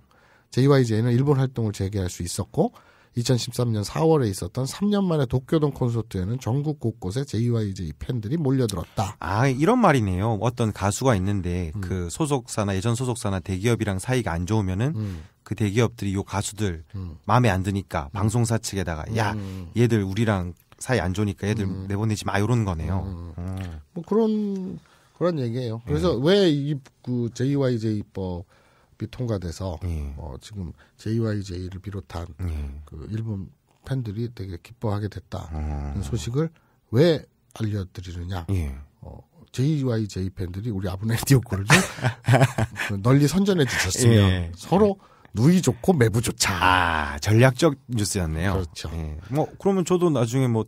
JYJ는 일본 활동을 재개할 수 있었고 2013년 4월에 있었던 3년 만에 도쿄동 콘서트에는 전국 곳곳에 JYJ 팬들이 몰려들었다. 아, 이런 말이네요. 어떤 가수가 있는데 음. 그 소속사나 예전 소속사나 대기업이랑 사이가 안 좋으면은 음. 그 대기업들이 요 가수들 음. 마음에 안 드니까 방송사 측에다가 음. 야, 얘들 우리랑 사이 안 좋으니까 얘들 음. 내보내지 마 요런 거네요. 음. 음. 뭐 그런 그런 얘기예요. 그래서 네. 왜이 그 JYJ법이 통과돼서 네. 어, 지금 JYJ를 비롯한 네. 그 일본 팬들이 되게 기뻐하게 됐다는 아. 소식을 왜 알려드리느냐? 예. 어, JYJ 팬들이 우리 아브네디오코를 좀 <laughs> 널리 선전해 주셨으면 예. 서로 누이 좋고 매부 좋자. 아, 전략적 뉴스였네요. 그렇죠. 예. 뭐 그러면 저도 나중에 뭐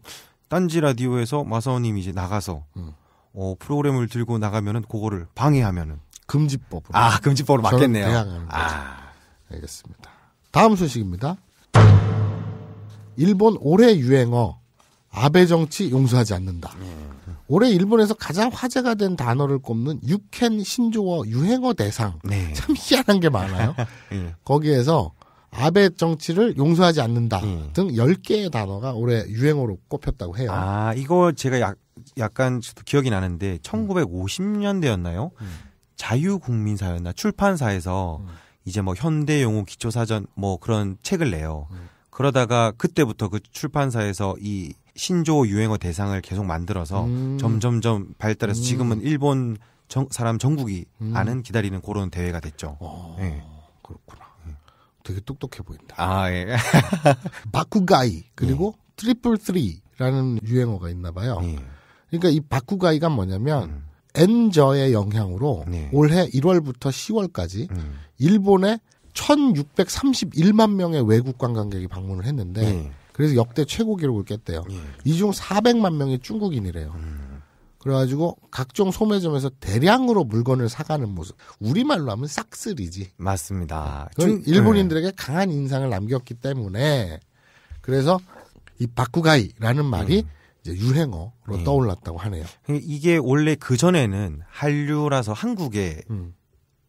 딴지 라디오에서 마사오님 이 이제 나가서 음. 어, 프로그램을 들고 나가면은 그거를 방해하면은 금지법으로 아 금지법으로 맞겠네요. 대항하는 거죠. 아. 알겠습니다. 다음 소식입니다. 일본 올해 유행어 아베 정치 용서하지 않는다. 네. 올해 일본에서 가장 화제가 된 단어를 꼽는 육켄 신조어 유행어 대상. 네. 참 희한한 게 많아요. 네. <laughs> 거기에서 아베 정치를 용서하지 않는다 예. 등1 0개의 단어가 올해 유행어로 꼽혔다고 해요. 아, 이거 제가 약, 약간 기억이 나는데 1950년대였나요? 음. 음. 자유국민사였나 출판사에서 음. 이제 뭐 현대 용어 기초 사전 뭐 그런 책을 내요. 음. 그러다가 그때부터 그 출판사에서 이 신조 유행어 대상을 계속 만들어서 음. 점점점 발달해서 음. 지금은 일본 정, 사람 전국이 아는 기다리는 그런 대회가 됐죠. 오, 어, 네. 예. 그렇구나. 되게 똑똑해 보인다. 아 예. <laughs> 바쿠가이 그리고 예. 트리플 쓰리라는 유행어가 있나 봐요. 예. 그러니까 이 바쿠가이가 뭐냐면 음. 엔저의 영향으로 네. 올해 1월부터 10월까지 음. 일본에 1,631만 명의 외국 관광객이 방문을 했는데 네. 그래서 역대 최고 기록을 깼대요. 네. 이중 400만 명이 중국인이래요. 음. 그래가지고 각종 소매점에서 대량으로 물건을 사가는 모습. 우리말로 하면 싹쓸이지. 맞습니다. 중, 일본인들에게 네. 강한 인상을 남겼기 때문에 그래서 이 바쿠가이라는 말이 음. 유행어로 네. 떠올랐다고 하네요. 그러니까 이게 원래 그 전에는 한류라서 한국에 음.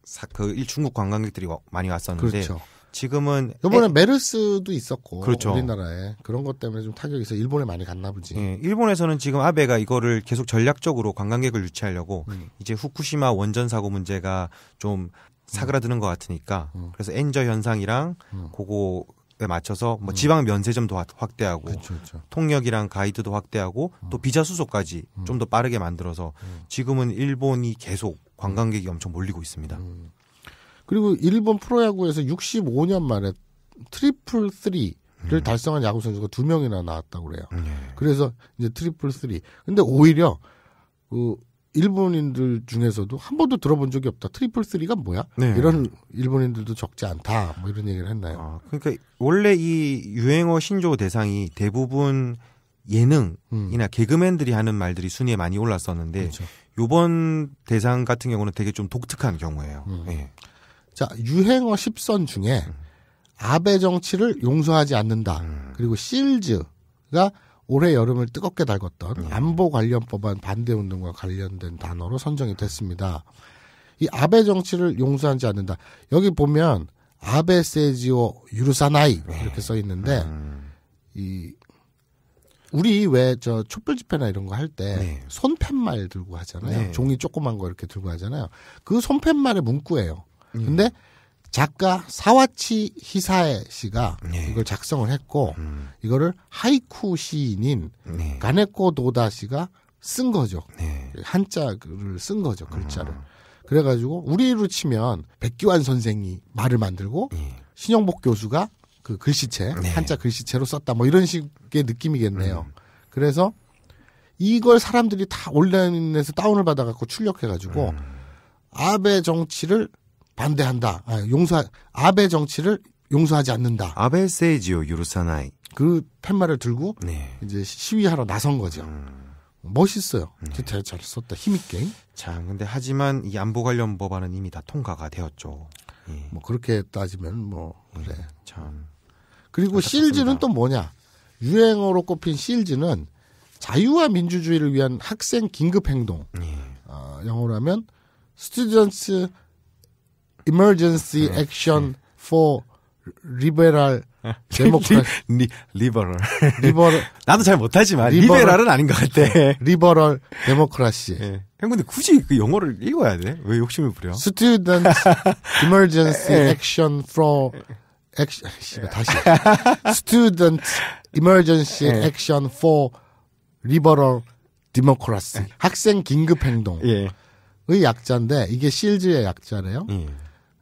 사, 그 중국 관광객들이 많이 왔었는데 그렇죠. 지금은 이번에 에... 메르스도 있었고 그렇죠. 우리나라에 그런 것 때문에 좀 타격이 있어 일본에 많이 갔나 보지. 예, 일본에서는 지금 아베가 이거를 계속 전략적으로 관광객을 유치하려고 음. 이제 후쿠시마 원전 사고 문제가 좀 사그라드는 것 같으니까 음. 음. 그래서 엔저 현상이랑 음. 그거 맞춰서 뭐 음. 지방 면세점도 확대하고 그쵸, 그쵸. 통역이랑 가이드도 확대하고 어. 또 음. 비자 수속까지 음. 좀더 빠르게 만들어서 음. 지금은 일본이 계속 관광객이 엄청 몰리고 있습니다. 음. 그리고 일본 프로야구에서 65년 만에 트리플 쓰리를 음. 달성한 야구 선수가 두 명이나 나왔다고 그래요. 예. 그래서 이제 트리플 쓰리. 근데 오히려 그 일본인들 중에서도 한 번도 들어본 적이 없다. 트리플 쓰리가 뭐야? 네. 이런 일본인들도 적지 않다. 뭐 이런 얘기를 했나요? 아, 그러니까 원래 이 유행어 신조 대상이 대부분 예능이나 음. 개그맨들이 하는 말들이 순위에 많이 올랐었는데 그렇죠. 요번 대상 같은 경우는 되게 좀 독특한 경우예요. 음. 예. 자, 유행어 10선 중에 음. 아베 정치를 용서하지 않는다. 음. 그리고 실즈가 올해 여름을 뜨겁게 달궜던 음. 안보 관련 법안 반대 운동과 관련된 단어로 선정이 됐습니다. 이 아베 정치를 용서하지 않는다. 여기 보면 아베 세지오 유르사나이 네. 이렇게 써 있는데 음. 이 우리 왜저 촛불 집회나 이런 거 할때 네. 손팻말 들고 하잖아요. 네. 종이 조그만 거 이렇게 들고 하잖아요. 그 손팻말의 문구예요. 음. 근데 음. 작가 사와치 히사에 씨가 네. 이걸 작성을 했고 음. 이거를 하이쿠 시인인 네. 가네코 도다 씨가 쓴 거죠. 네. 한자를 쓴 거죠. 음. 글자를. 음. 그래가지고 우리로 치면 백기환 선생이 말을 만들고 신영복 교수가 그 글씨체 한자 글씨체로 썼다 뭐 이런 식의 느낌이겠네요. 음. 그래서 이걸 사람들이 다 온라인에서 다운을 받아갖고 출력해가지고 음. 아베 정치를 반대한다. 아, 용서 아베 정치를 용서하지 않는다. 아베 세이지오 유루사나이. 그 팻말을 들고 네. 이제 시위하러 나선 거죠. 음. 멋있어요. 네. 진잘 썼다. 힘있게. 자, 근데 하지만 이 안보 관련 법안은 이미 다 통과가 되었죠. 예. 뭐 그렇게 따지면 뭐 예, 그래. 예, 참. 그리고 안타깝 실즈는 또 뭐냐? 유행어로 꼽힌 실즈는 자유와 민주주의를 위한 학생 긴급 행동. 예. 어, 영어로 하면 students Emergency Action for Liberal 데모크라 리, 리버럴 리버럴 나도 잘 못하지만 리버럴, 리베랄은 아닌 것 같아 리버럴 데모크라시 예. 형 근데 굳이 그 영어를 읽어야 돼? 왜 욕심을 부려? Student Emergency Action for Action 씨발 다시 Student Emergency Action for Liberal Democracy 학생 긴급 행동의 약자인데 이게 실즈의 약자래요. 음.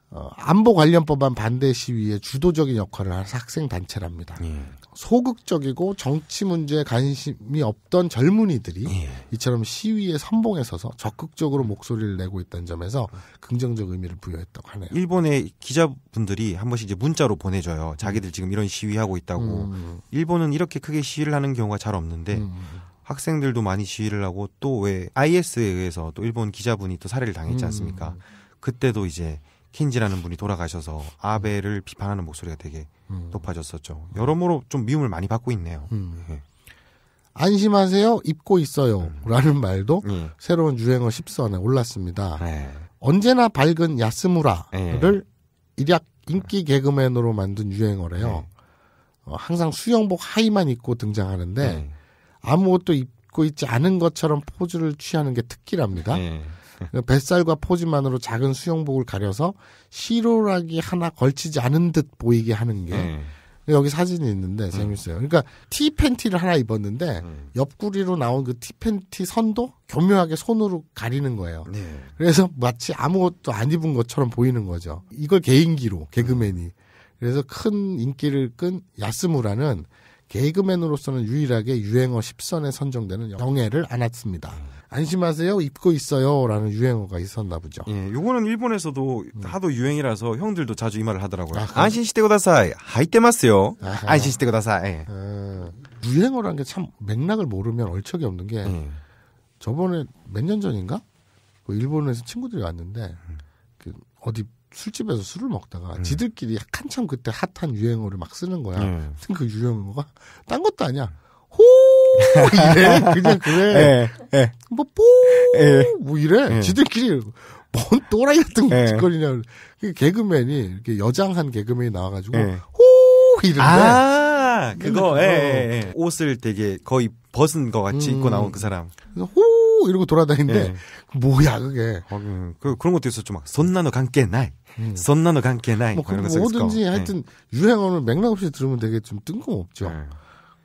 어, 안보 관련 법안 반대 시위에 주도적인 역할을 한 학생 단체랍니다. 예. 소극적이고 정치 문제에 관심이 없던 젊은이들이 예. 이처럼 시위에 선봉에 서서 적극적으로 목소리를 내고 있다는 점에서 긍정적 의미를 부여했다고 하네요. 일본의 기자분들이 한 번씩 이제 문자로 보내줘요. 자기들 지금 이런 시위하고 있다고. 음. 일본은 이렇게 크게 시위를 하는 경우가 잘 없는데 음. 학생들도 많이 시위를 하고 또 왜 IS에 의해서 또 일본 기자분이 또 살해를 당했지 음. 않습니까? 음. 그때도 이제 힌지라는 분이 돌아가셔서 아베를 음. 비판하는 목소리가 되게 음. 높아졌었죠. 여러모로 좀 미움을 많이 받고 있네요. 음. 예. 안심하세요, 입고 있어요. 음. 라는 말도 예. 새로운 유행어 10선에 올랐습니다. 예. 언제나 밝은 야스무라를 예. 일약 인기 개그맨으로 만든 유행어래요. 네. 어, 항상 수영복 하의만 입고 등장하는데 네. 아무것도 입고 있지 않은 것처럼 포즈를 취하는 게 특기랍니다. 그러니까 뱃살과 포즈만으로 작은 수영복을 가려서 시로락이 하나 걸치지 않은 듯 보이게 하는 게 음. 여기 사진이 있는데 음. 재밌어요. 그러니까 티 팬티를 하나 입었는데 음. 옆구리로 나온 그티 팬티 선도 교묘하게 손으로 가리는 거예요. 네. 그래서 마치 아무것도 안 입은 것처럼 보이는 거죠. 이걸 개인기로 개그맨이 음. 그래서 큰 인기를 끈 야스무라는 개그맨으로서는 유일하게 유행어 10선에 선정되는 영예를 안았습니다. 음. 안심하세요. 입고 있어요라는 유행어가 있었나 보죠. 예, 요거는 일본에서도 음. 하도 유행이라서 형들도 자주 이 말을 하더라고요. 아, 안심시대 고다사이. 하이테마스요. 안심시대 고다사이. 예. 아, 유행어라는 게 참 맥락을 모르면 얼척이 없는 게 음. 저번에 몇 년 전인가? 그 일본에서 친구들이 왔는데 그 어디 술집에서 술을 먹다가 음. 지들끼리 약 한참 그때 핫한 유행어를 막 쓰는 거야. 음. <laughs> 그 유행어가 딴 것도 아니야. 음. 호뭐 이래 <laughs> 그냥 그래. 예, 예. 뭐 뽀, 예. 뭐 이래. 예. 지들끼리 뭔 또라이 같은 예. 짓거리냐. 그 개그맨이 이렇게 여장한 개그맨이 나와가지고 예. 호 이러는데. 아 그러니까 그거 어. 예, 예, 예, 옷을 되게 거의 벗은 것 같이 음. 입고 나온 그 사람. 호 이러고 돌아다니는데 뭐야 그게. 어, 음. 그, 그런 것도 있었죠. 막 손나노 관계 나이. 음. 손나노 관계 나이. 뭐, 뭐 뭐든지 하여튼 유행어는 맥락 없이 들으면 되게 좀 뜬금없죠.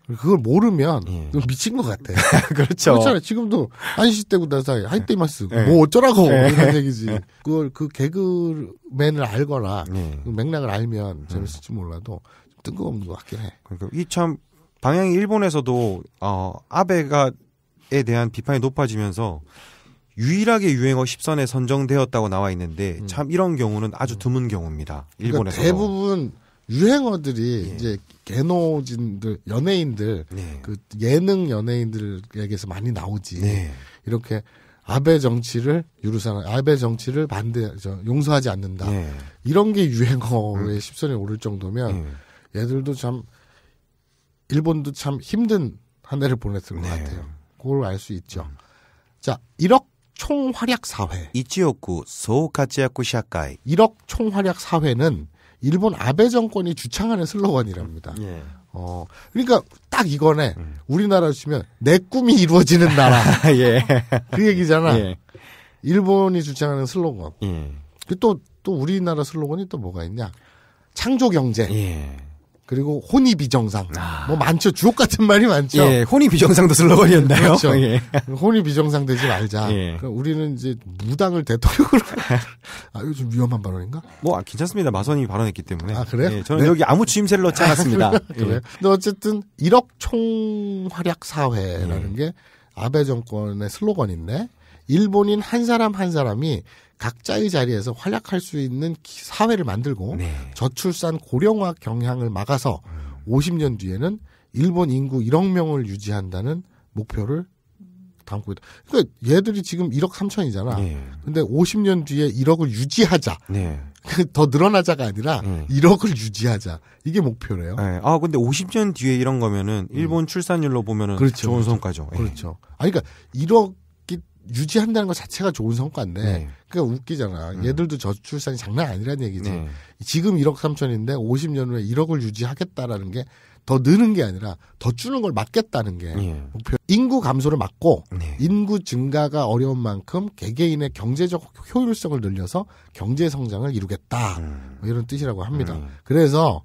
그걸 모르면 예. 미친 것 같아. <laughs> 그렇죠. 그렇잖아요. 지금도 한시 때고 나사이 하이테마스 예. 뭐 어쩌라고 예. 이런 얘기지. 그걸 그 개그맨을 알거나 예. 그 맥락을 알면 재밌을지 몰라도 뜬금없는 것 같긴 해. 그러니까 이참 방향이 일본에서도 어 아베가에 대한 비판이 높아지면서 유일하게 유행어 10선에 선정되었다고 나와 있는데 음. 참 이런 경우는 아주 드문 경우입니다. 일본에서 그러니까 대부분 유행어들이 예. 이제 개노진들 연예인들 네. 그 예능 연예인들에게서 많이 나오지 네. 이렇게 아베 정치를 유루사나 아베 정치를 반대 저, 용서하지 않는다 네. 이런 게 유행어의 음. 십선에 오를 정도면 음. 얘들도 참 일본도 참 힘든 한 해를 보냈을 것 네. 같아요. 그걸 알 수 있죠. 자 1억 총활약 사회 1億総活躍社会 1억 총활약 사회는 일본 아베 정권이 주창하는 슬로건이랍니다. 예. 어, 그러니까 딱 이거네. 음. 우리나라 치면 내 꿈이 이루어지는 나라. <laughs> 예. 그 얘기잖아. 예. 일본이 주창하는 슬로건. 예. 그 또, 또 우리나라 슬로건이 또 뭐가 있냐. 창조 경제. 예. 그리고 혼이 비정상. 아. 뭐 많죠. 주옥 같은 말이 많죠. 예, 혼이 비정상도 슬로건이었나요? 그렇죠. 예. 혼이 비정상 되지 말자. 예. 그럼 그러니까 우리는 이제 무당을 대통령으로. <laughs> 아, 요즘 위험한 발언인가? 뭐, 아, 괜찮습니다. 마선이 발언했기 때문에. 아, 그래요? 예, 저는 네. 여기 아무 취임새를 넣지 않았습니다. <laughs> 아, 그래요? 예. 근데 어쨌든 1억 총활약 사회라는 예. 게 아베 정권의 슬로건인데 일본인 한 사람 한 사람이 각자의 자리에서 활약할 수 있는 사회를 만들고 네. 저출산 고령화 경향을 막아서 50년 뒤에는 일본 인구 1억 명을 유지한다는 목표를 담고 있다. 그러니까 얘들이 지금 1억 3천이잖아. 네. 근데 50년 뒤에 1억을 유지하자. 네. 그 더 늘어나자가 아니라 음. 1억을 유지하자. 이게 목표래요. 네. 아, 근데 50년 뒤에 이런 거면은 일본 음. 출산율로 보면은 그렇죠. 좋은 그렇죠. 성과죠. 예. 그렇죠. 아 그러니까 1억 유지한다는 것 자체가 좋은 성과인데 네. 그러니까 웃기잖아. 음. 얘들도 저출산이 장난 아니라는 얘기지. 네. 지금 1억 3천인데 50년 후에 1억을 유지하겠다라는 게 더 느는 게 아니라 더 주는 걸 막겠다는 게 네. 목표. 인구 감소를 막고 네. 인구 증가가 어려운 만큼 개개인의 경제적 효율성을 늘려서 경제 성장을 이루겠다 음. 뭐 이런 뜻이라고 합니다. 음. 그래서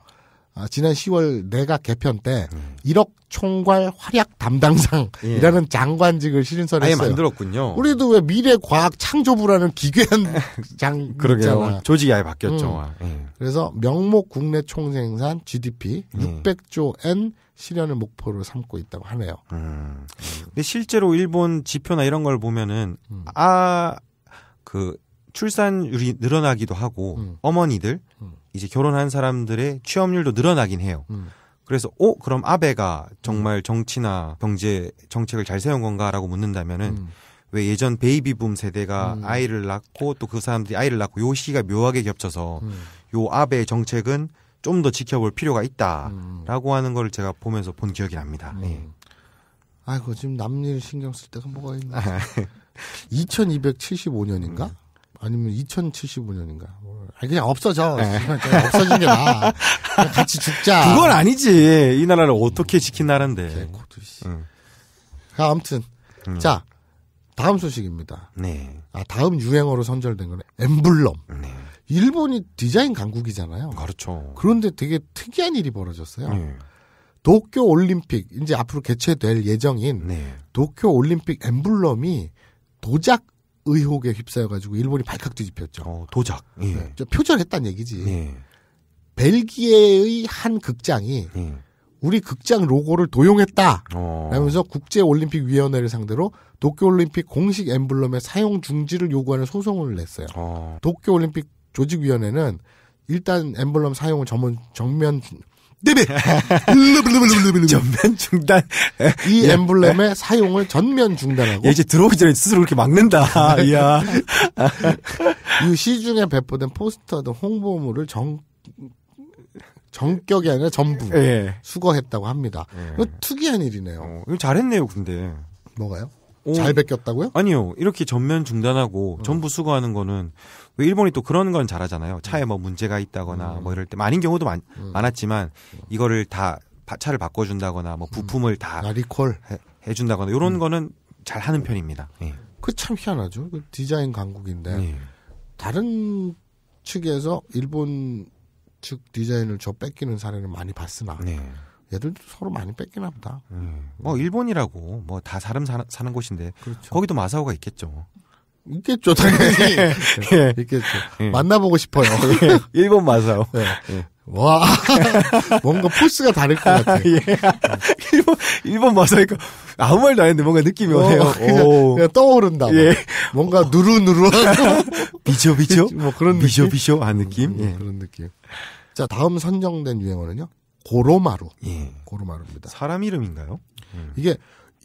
아, 지난 10월 내각 개편 때 음. 1억 총괄 활약 담당상이라는 예. 장관직을 실인선했어요. 아예 만들었군요. 우리도 왜 미래과학 창조부라는 기괴한 <laughs> 장 그러게요. 조직이 아예 바뀌었죠. 음. 음. 그래서 명목 국내 총생산 GDP 600조 예. 엔 실현을 목표로 삼고 있다고 하네요. 음. 근데 실제로 일본 지표나 이런 걸 보면은 음. 아그 출산율이 늘어나기도 하고 음. 어머니들 이제 결혼한 사람들의 취업률도 늘어나긴 해요. 음. 그래서 어 그럼 아베가 정말 정치나 경제 정책을 잘 세운 건가라고 묻는다면은 음. 왜 예전 베이비붐 세대가 음. 아이를 낳고 또 그 사람들이 아이를 낳고 요 시기가 묘하게 겹쳐서 음. 요 아베 정책은 좀 더 지켜볼 필요가 있다라고 음. 하는 걸 제가 보면서 본 기억이 납니다. 음. 예. 아이고 지금 남일 신경 쓸 때가 뭐가 있나? 2275년인가? <laughs> 음. 아니면 2075년인가? 그냥 없어져. 네. <laughs> 그냥 없어진 게 나아. 같이 죽자. 그건 아니지. 이 나라를 어떻게 지킨 나라인데. 개코드 예, 씨. 음. 아무튼. 음. 자, 다음 소식입니다. 네. 아, 다음 유행어로 선절된 거는 엠블럼. 네. 일본이 디자인 강국이잖아요. 그렇죠. 그런데 되게 특이한 일이 벌어졌어요. 네. 도쿄 올림픽, 이제 앞으로 개최될 예정인 네. 도쿄 올림픽 엠블럼이 도작 의혹에 휩싸여가지고 일본이 발칵 뒤집혔죠. 어, 도작. 예. 네. 표절했단 얘기지. 예. 벨기에의 한 극장이 예. 우리 극장 로고를 도용했다. 어. 라면서 국제올림픽위원회를 상대로 도쿄올림픽 공식 엠블럼의 사용 중지를 요구하는 소송을 냈어요. 어. 도쿄올림픽 조직위원회는 일단 엠블럼 사용을 전문 정면 네네. <laughs> 전면 중단. 이 예. 엠블렘의 사용을 전면 중단하고. 예, 이제 들어오기 전에 스스로 그렇게 막는다. <laughs> 이야. 이 시중에 배포된 포스터 등 홍보물을 정, 정격이 아니라 전부 예. 수거했다고 합니다. 예. 특이한 일이네요. 어, 이거 잘했네요, 근데. 뭐가요? 오, 잘 베꼈다고요? 아니요. 이렇게 전면 중단하고 어. 전부 수거하는 거는 왜 일본이 또 그런 건 잘하잖아요. 음. 차에 뭐 문제가 있다거나 음. 뭐 이럴 때 많은 뭐 경우도 많, 음. 음. 많았지만 이거를 다 차를 바꿔준다거나 뭐 음. 부품을 다 아, 리콜 해, 준다거나 이런 거는 잘 하는 편입니다. 예. 그참 희한하죠. 그 디자인 강국인데 예. 다른 측에서 일본 측 디자인을 저 뺏기는 사례를 많이 봤으나 네. 예. 얘들도 서로 많이 뺏기나 보다. 음. 뭐 일본이라고 뭐 다 사람 사는, 사는 곳인데 그렇죠. 거기도 마사오가 있겠죠. 있겠죠, 당연히. <laughs> 예. 예. 있겠죠. 예. 만나보고 싶어요. <laughs> 예. 일본 마사오. 예. 예. 와, <laughs> 뭔가 포스가 다를 것 같아. 아, 예. 일본, 일본 마사오니까 아무 말도 안 했는데 뭔가 느낌이 어, 오네요. 그냥, 그냥 떠오른다. 예. 뭔가 누르누르하고. 비죠, 비죠? 뭐 그런 비죠, 느낌. 비죠, 한 느낌? 음, 예. 그런 느낌. 자, 다음 선정된 유행어는요. 고로마루. 예. 고로마루입니다. 사람 이름인가요? 음. 이게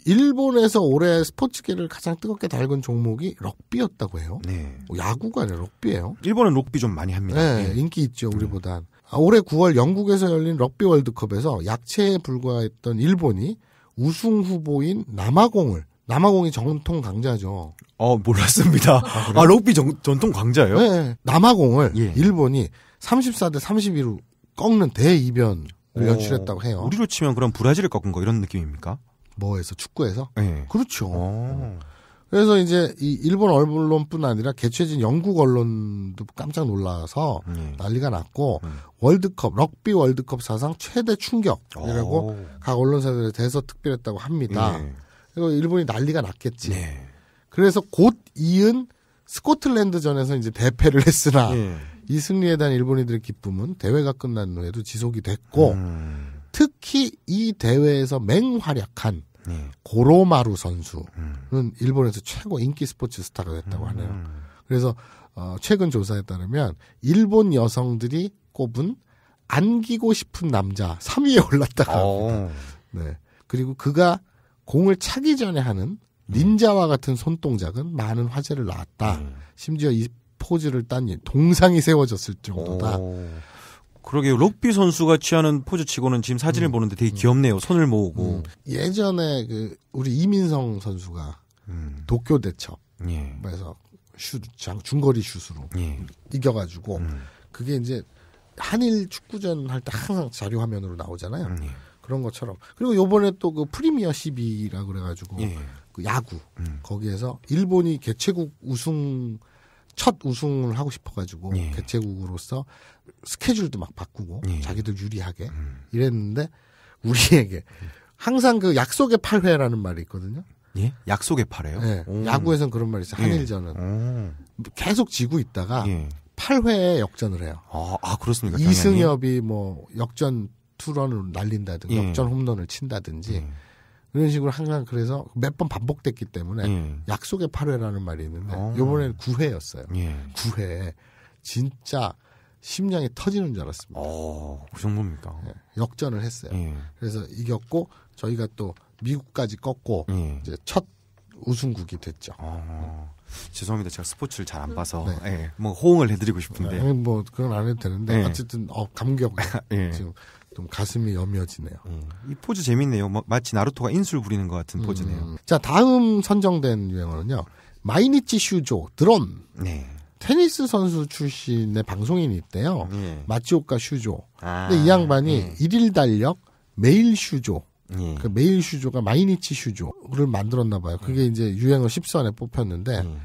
일본에서 올해 스포츠계를 가장 뜨겁게 달군 종목이 럭비였다고 해요. 네. 뭐 야구가 아니라 럭비예요. 일본은 럭비 좀 많이 합니다. 네, 네. 인기 있죠 우리보단. 네. 아, 올해 9월 영국에서 열린 럭비 월드컵에서 약체에 불과했던 일본이 우승 후보인 남아공을 남아공이 정통 강자죠. 어 몰랐습니다. 아, 아 럭비 정, 전통 강자예요? 네, 네. 남아공을 예. 일본이 34대 32로 꺾는 대이변을 연출했다고 해요. 우리로 치면 그럼 브라질을 꺾은 거 이런 느낌입니까? 뭐에서 축구에서 네. 그렇죠. 오. 어. 그래서 이제 이 일본 언론뿐 아니라 개최진 영국 언론도 깜짝 놀라서 네. 난리가 났고 음. 월드컵 럭비 월드컵 사상 최대 충격이라고 오. 어. 각 언론사들에 대해서 특별했다고 합니다. 네. 그리고 일본이 난리가 났겠지. 네. 그래서 곧 이은 스코틀랜드전에서 이제 대패를 했으나 이 승리에 대한 일본인들의 기쁨은 대회가 끝난 후에도 지속이 됐고 음. 특히 이 대회에서 맹활약한 네. 고로마루 선수는 음. 일본에서 최고 인기 스포츠 스타가 됐다고 음. 하네요. 음. 그래서 어, 최근 조사에 따르면 일본 여성들이 꼽은 안기고 싶은 남자 3위에 올랐다고 어. 합니다. 네. 그리고 그가 공을 차기 전에 하는 음. 닌자와 같은 손동작은 많은 화제를 낳았다. 음. 심지어 이 포즈를 딴 동상이 세워졌을 정도다. 오. 그러게요. 럭비 선수가 취하는 포즈치고는 지금 사진을 음. 보는데 되게 귀엽네요. 음. 손을 모으고. 음. 예전에 그 우리 이민성 선수가 음. 도쿄 대첩. 예. 그래서 슛, 장, 중거리 슛으로 예. 이겨가지고 음. 그게 이제 한일 축구전 할 때 항상 자료 화면으로 나오잖아요. 음, 예. 그런 것처럼 그리고 요번에 또 그 프리미어 12라 그래가지고 예. 그 야구 거기에서 일본이 개최국 우승 첫 우승을 하고 싶어가지고 예. 개최국으로서 스케줄도 막 바꾸고 예. 자기들 유리하게 음. 이랬는데 우리에게 항상 그 약속의 8회라는 말이 있거든요. 예? 약속의 8회요? 예. 야구에서는 그런 말이 있어요. 한일전은. 예. 오. 계속 지고 있다가 예. 8회에 역전을 해요. 아, 아 그렇습니까? 이승엽이 뭐 역전 투런을 날린다든지 예. 역전 홈런을 친다든지 예. 이런 식으로 항상 그래서 몇 번 반복됐기 때문에 약속의 8회라는 말이 있는데 어. 요번에는 9회였어요. 9회 진짜 심장이 터지는 줄 알았습니다. 어, 그 정도입니까? 예, 역전을 했어요. 예. 그래서 이겼고 저희가 또 미국까지 꺾고 예. 이제 첫 우승국이 됐죠. 어, 죄송합니다. 제가 스포츠를 잘안 음. 봐서 네. 예, 뭐 호응을 해드리고 싶은데 네, 뭐 그건 안 해도 되는데 예. 어쨌든 어, 감격 <laughs> 예. 지금 좀 가슴이 여미어지네요. 음. 이 포즈 재밌네요. 마치 나루토가 인술 부리는 것 같은 포즈네요. 음. 자 다음 선정된 유행어는요. 마이니치 슈조 드론. 네. 테니스 선수 출신의 방송인이 있대요. 예. 마치오카 슈조. 아, 근데 이 양반이 예. 일일 달력 메일 슈조. 예. 그 매일 슈조가 마이니치 슈조를 만들었나 봐요. 그게 예. 이제 유행어 10수 에 뽑혔는데 예.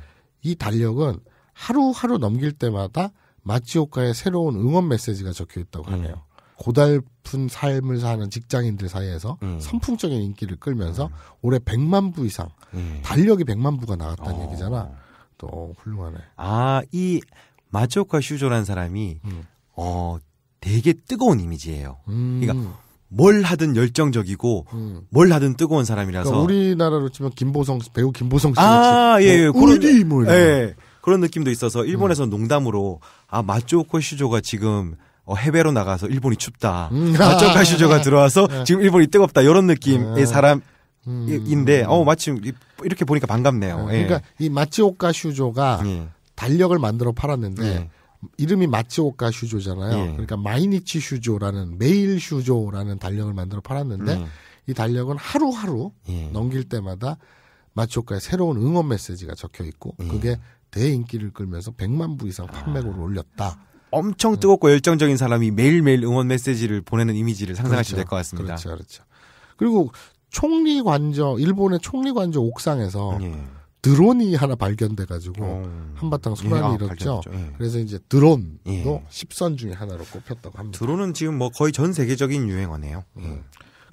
이 달력은 하루하루 넘길 때마다 마치오카의 새로운 응원 메시지가 적혀 있다고 예. 하네요. 고달픈 삶을 사는 직장인들 사이에서 음. 선풍적인 인기를 끌면서 음. 올해 100만 부 이상 음. 달력이 100만 부가 나왔다는 어. 얘기잖아. 또 훌륭하네. 아, 이마츠카 슈조라는 사람이 음. 어 되게 뜨거운 이미지예요. 그러니까 음. 그러니까 뭘 하든 열정적이고 음. 뭘 하든 뜨거운 사람이라서 그러니까 우리나라로 치면 김보성 배우 김보성 씨 아, 뭐 예, 예. 그런 뭐 예. 그런 느낌도 있어서 일본에서 음. 농담으로 아, 마츠오카 슈조가 지금 어, 해외로 나가서 일본이 춥다. 음. 마츠카 슈조가 들어와서 <laughs> 네. 지금 일본이 뜨겁다. 이런 느낌의 네. 사람 음. 인데 음. 어 마침 이렇게 보니까 반갑네요. 네. 예. 그러니까 이 마치오카 슈조가 예. 달력을 만들어 팔았는데 예. 이름이 마치오카 슈조잖아요. 예. 그러니까 마이니치 슈조라는 매일 슈조라는 달력을 만들어 팔았는데 음. 이 달력은 하루하루 예. 넘길 때마다 마치오카의 새로운 응원 메시지가 적혀 있고 그게 대인기를 끌면서 100만 부 이상 판매고를 아. 올렸다. 엄청 뜨겁고 열정적인 사람이 매일매일 응원 메시지를 보내는 이미지를 상상하시면 그렇죠. 될것 같습니다. 그렇죠, 그렇죠. 그리고 총리 관저 일본의 총리 관저 옥상에서 예. 드론이 하나 발견돼가지고 어. 한바탕 예, 소란이 예, 일었죠. 예. 그래서 이제 드론도 예. 10선 중에 하나로 꼽혔다고 합니다. 드론은 지금 뭐 거의 전 세계적인 유행어네요. 예. 음.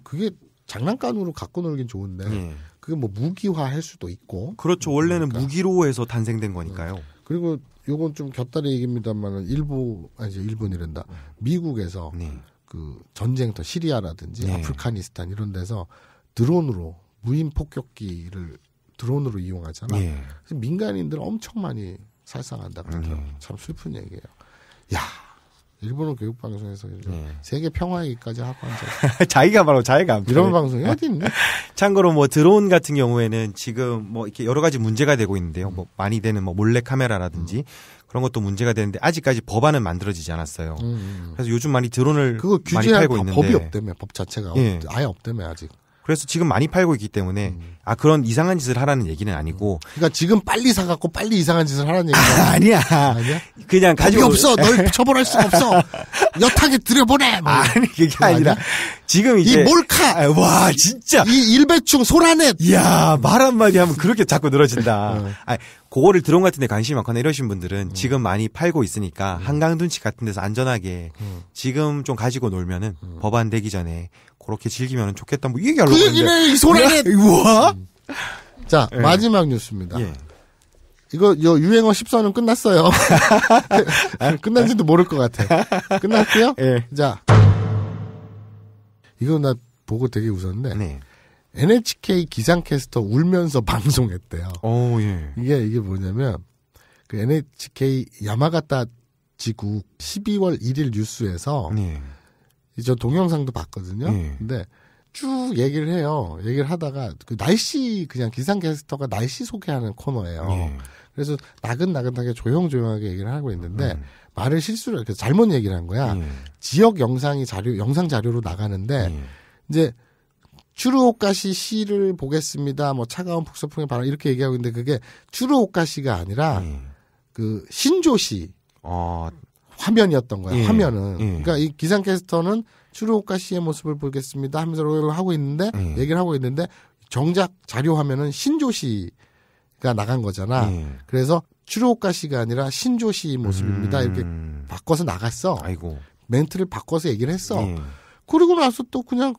그게 장난감으로 갖고 놀긴 좋은데 예. 그게 뭐 무기화할 수도 있고 그렇죠. 음, 원래는 그러니까. 무기로 해서 탄생된 거니까요. 음. 그리고 요건 좀 곁다리 얘기입니다만은 일부 아 이제 일본이란다 미국에서 네. 그 전쟁터 시리아라든지 네. 아프가니스탄 이런 데서 드론으로 무인 폭격기를 드론으로 이용하잖아. 예. 그래서 민간인들 엄청 많이 살상한다 그러더라 음. 참 슬픈 얘기예요. 야, 일본은 교육 방송에서 네. 예. 세계 평화 얘기까지 하고 앉아. <laughs> 자기가 바로 자기가 이런 방송이 어디 있네. <laughs> 참고로 뭐 드론 같은 경우에는 지금 뭐 이렇게 여러 가지 문제가 되고 있는데요. 뭐 많이 되는 뭐 몰래 카메라라든지 음. 그런 것도 문제가 되는데 아직까지 법안은 만들어지지 않았어요. 음. 음, 음. 그래서 요즘 많이 드론을 그거 규제할 많이 팔고 있는데 법이 없대며 법 자체가 예. 아예 없대며 아직. 그래서 지금 많이 팔고 있기 때문에 음. 아 그런 이상한 짓을 하라는 얘기는 아니고. 음. 그러니까 지금 빨리 사갖고 빨리 이상한 짓을 하라는 얘기 <laughs> 아, 아니야. 아니야. 그냥 가지고 없어. 널 <laughs> 처벌할 수가 없어. 여하게 들여보내. 뭐. 아니 그게 뭐 아니라 지금 이제 이 몰카. 아, 와 진짜. 이 일배충 소라넷. 이야 말 한마디 하면 그렇게 자꾸 늘어진다. 음. <laughs> 아 그거를 드론 같은 데 관심이 많거나 이러신 분들은 음. 지금 많이 팔고 있으니까 음. 한강 둔치 같은 데서 안전하게 음. 지금 좀 가지고 놀면은 법안 되기 전에 그렇게 즐기면 좋겠다. 뭐 이 얘기 하려고 그 얘기네 이소리 우와. 자 네. 마지막 뉴스입니다. 예. 이거 요 유행어 14는 끝났어요. <laughs> 아, 끝난지도 모를 것 같아. 끝났고요. 예. 자 이거 나 보고 되게 웃었는데. 네. NHK 기상캐스터 울면서 <laughs> 방송했대요. 오, 어, 예. 이게 이게 뭐냐면 그 NHK 야마가타 지구 12월 1일 뉴스에서 예. 저 동영상도 봤거든요. 예. 근데 쭉 얘기를 해요. 얘기를 하다가 그 날씨 그냥 기상캐스터가 날씨 소개하는 코너예요. 예. 그래서 나긋나긋하게 조용조용하게 얘기를 하고 있는데 음. 말을 실수를 이렇게 잘못 얘기를 한 거야. 예. 지역 영상이 자료 영상 자료로 나가는데 예. 이제 추루오카시 시를 보겠습니다. 뭐 차가운 북서풍의 바람 이렇게 얘기하고 있는데 그게 추루오카시가 아니라 예. 그 신조시. 어, 화면이었던 거야. 예. 화면은. 예. 그러니까 이 기상캐스터는 추루오카 씨의 모습을 보겠습니다 하면서 하고 있는데 예. 얘기를 하고 있는데 정작 자료 화면은 신조 씨가 나간 거잖아. 예. 그래서 추루오카 씨가 아니라 신조 씨 모습입니다. 음... 이렇게 바꿔서 나갔어. 아이고. 멘트를 바꿔서 얘기를 했어. 예. 그리고 나서 또 그냥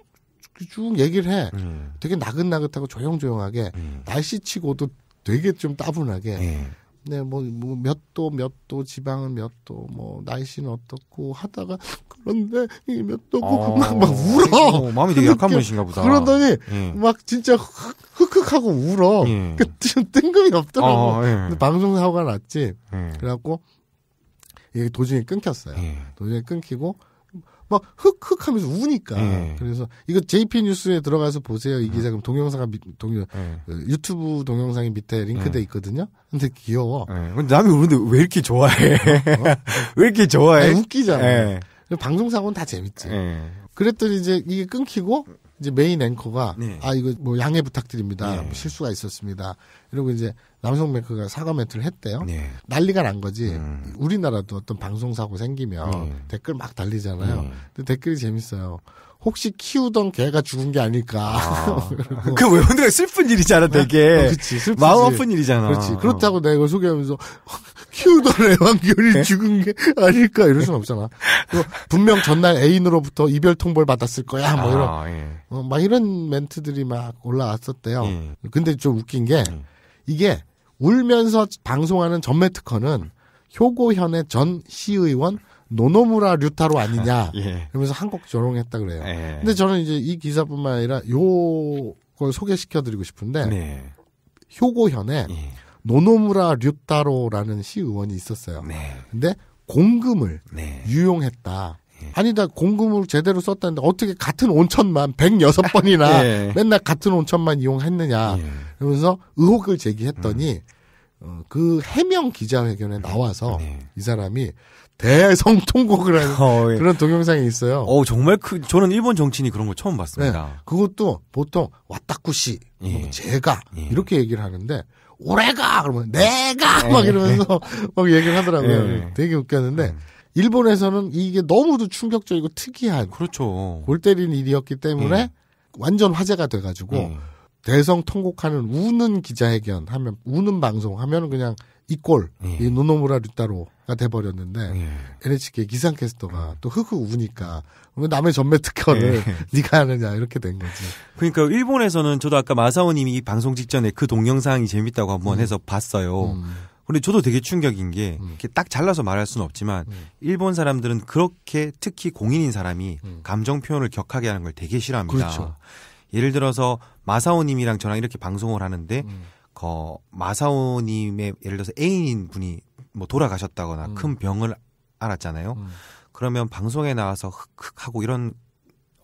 쭉 얘기를 해. 예. 되게 나긋나긋하고 조용조용하게 날씨치고도 되게 좀 따분하게 네, 뭐, 뭐, 몇 도, 몇 도, 지방은 몇 도, 뭐, 날씨는 어떻고 하다가, 그런데, 이 몇 도고, 아, 막, 막 울어! 어, 마음이 되게 약한 분이신가 보다. 그러더니, 예. 막 진짜 흑흑 하고 울어. 예. 그, 뜬금이 없더라고. 아, 예. 근데 방송사고가 났지. 예. 그래갖고, 이게 도중에 끊겼어요. 예. 도중에 끊기고, 막 흑흑 하면서 우니까. 예. 그래서 이거 JP 뉴스에 들어가서 보세요. 이 예. 기사 그럼 동영상가 동영 예. 그 유튜브 동영상이 밑에 링크돼 예. 있거든요. 근데 귀여워. 예. 남이 우는데 왜 이렇게 좋아해? 어? <laughs> 왜 이렇게 좋아해? 아니, 웃기잖아. 방송 사고는 다 재밌지. 그랬더니 이제 이게 끊기고 이제 메인 앵커가 네. 아 이거 뭐 양해 부탁드립니다. 네. 뭐 실수가 있었습니다. 이러고 이제 남성 앵커가 사과 멘트를 했대요. 네. 난리가 난 거지. 음. 우리나라도 어떤 방송 사고 생기면 네. 댓글 막 달리잖아요. 네. 근데 댓글이 재밌어요. 혹시 키우던 개가 죽은 게 아닐까. 아. <laughs> 그왜원들의 슬픈 일이잖아, 네. 되게. 어, 그치, 마음 아픈 일이잖아. 그렇지. 그렇다고 내가 소개하면서 키우던 애완견이 네? 죽은 게 아닐까 이럴 순 없잖아. 분명 전날 애인으로부터 이별 통보를 받았을 거야. 뭐 이런 아, 예. 어, 막 이런 멘트들이 막 올라왔었대요. 예. 근데 좀 웃긴 게 예. 이게 울면서 방송하는 전매 특허는 효고현의 전 시의원 노노무라 류타로 아니냐. <laughs> 예. 그러면서 한국 조롱했다 그래요. 예. 근데 저는 이제 이 기사뿐만 아니라 요걸 소개시켜 드리고 싶은데 네. 효고현의 예. 노노무라 류타로라는 시의원이 있었어요. 네. 근데 공금을 네. 유용했다. 네. 예. 아니다 공금을 제대로 썼다는데 어떻게 같은 온천만 106번이나 네. <laughs> 예. 맨날 같은 온천만 이용했느냐 예. 그러면서 의혹을 제기했더니 음. 그 해명 기자회견에 네. 나와서 네. 이 사람이 대성 통곡을 하는 어, 예. 그런 동영상이 있어요. 어 정말 그 저는 일본 정치인이 그런 걸 처음 네. 봤습니다. 그것도 보통 왔다쿠시 뭐 예. 뭐 제가 예. 이렇게 얘기를 하는데 올해가 그러면 내가 네. 막 이러면서 네. <laughs> 막 얘기를 하더라고요. 네. 되게 웃겼는데 일본에서는 이게 너무도 충격적이고 특이한 그렇죠. 골 때린 일이었기 때문에 완전 화제가 돼가지고 대성 통곡하는 우는 기자회견 하면 우는 방송 하면은 그냥 이꼴 예. 이 노노무라 류따로가 돼버렸는데 예. NHK 기상캐스터가 음. 또 흑흑 우니까 남의 전매 특허를 예. <laughs> 네가 하느냐 이렇게 된 거지. 그러니까 일본에서는 저도 아까 마사오님이 방송 직전에 그 동영상이 재밌다고 한번 음. 해서 봤어요. 음. 근데 저도 되게 충격인 게 음. 이렇게 딱 잘라서 말할 수는 없지만 음. 일본 사람들은 그렇게 특히 공인인 사람이 음. 감정 표현을 격하게 하는 걸 되게 싫어합니다. 그렇죠. 예를 들어서 마사오님이랑 저랑 이렇게 방송을 하는데. 음. 거 마사오님의 예를 들어서 애인인 분이 뭐 돌아가셨다거나 음. 큰 병을 알았잖아요. 음. 그러면 방송에 나와서 흑흑 하고 이런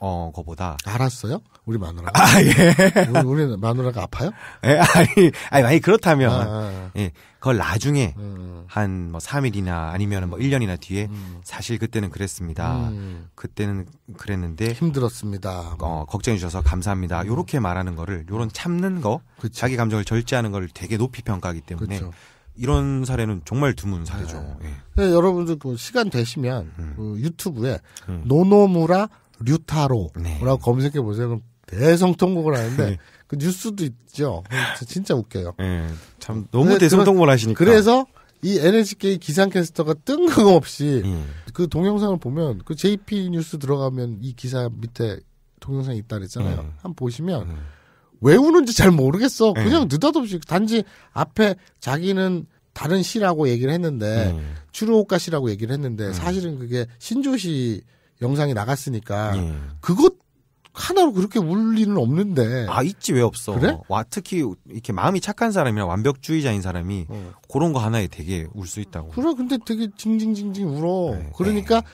어, 거보다. 알았어요? 우리 마누라가. 아, 예. 우리, 우리 마누라가 아파요? <laughs> 예, 아니, 아니, 만약 그렇다면, 아, 아, 예, 그걸 나중에, 음. 음. 한뭐 3일이나 아니면 뭐 1년이나 뭐 뒤에, 음. 사실 그때는 그랬습니다. 음. 그때는 그랬는데. 힘들었습니다. 어, 걱정해주셔서 감사합니다. 음. 요렇게 말하는 거를, 요런 음. 참는 거, 그쵸. 자기 감정을 절제하는 걸 되게 높이 평가하기 때문에. 그쵸. 이런 사례는 정말 드문 사례죠. 네. 예. 네, 여러분들 그 시간 되시면 그 유튜브에 노노무라 류타로라고 네. 검색해 보세요. 그럼 대성통곡을 하는데 네. 그 뉴스도 있죠. 진짜 웃겨요. 네. 참 너무 대성통곡을 하시니까. 그래서 이 NHK 기상캐스터가 뜬금없이 음. 그 동영상을 보면 그 JP 뉴스 들어가면 이 기사 밑에 동영상 이 있다 그랬잖아요. 음. 한번 보시면 음. 왜 우는지 잘 모르겠어. 예. 그냥 느닷없이 단지 앞에 자기는 다른 시라고 얘기를 했는데 음. 추루오카 시라고 얘기를 했는데 음. 사실은 그게 신조시 영상이 나갔으니까 예. 그것 하나로 그렇게 울 리는 없는데. 아, 있지 왜 없어. 그래? 와, 특히 이렇게 마음이 착한 사람이나 완벽주의자인 사람이 어. 그런 거 하나에 되게 울 수 있다고. 그래, 근데 되게 징징징징 울어. 네, 네. 그러니까 네.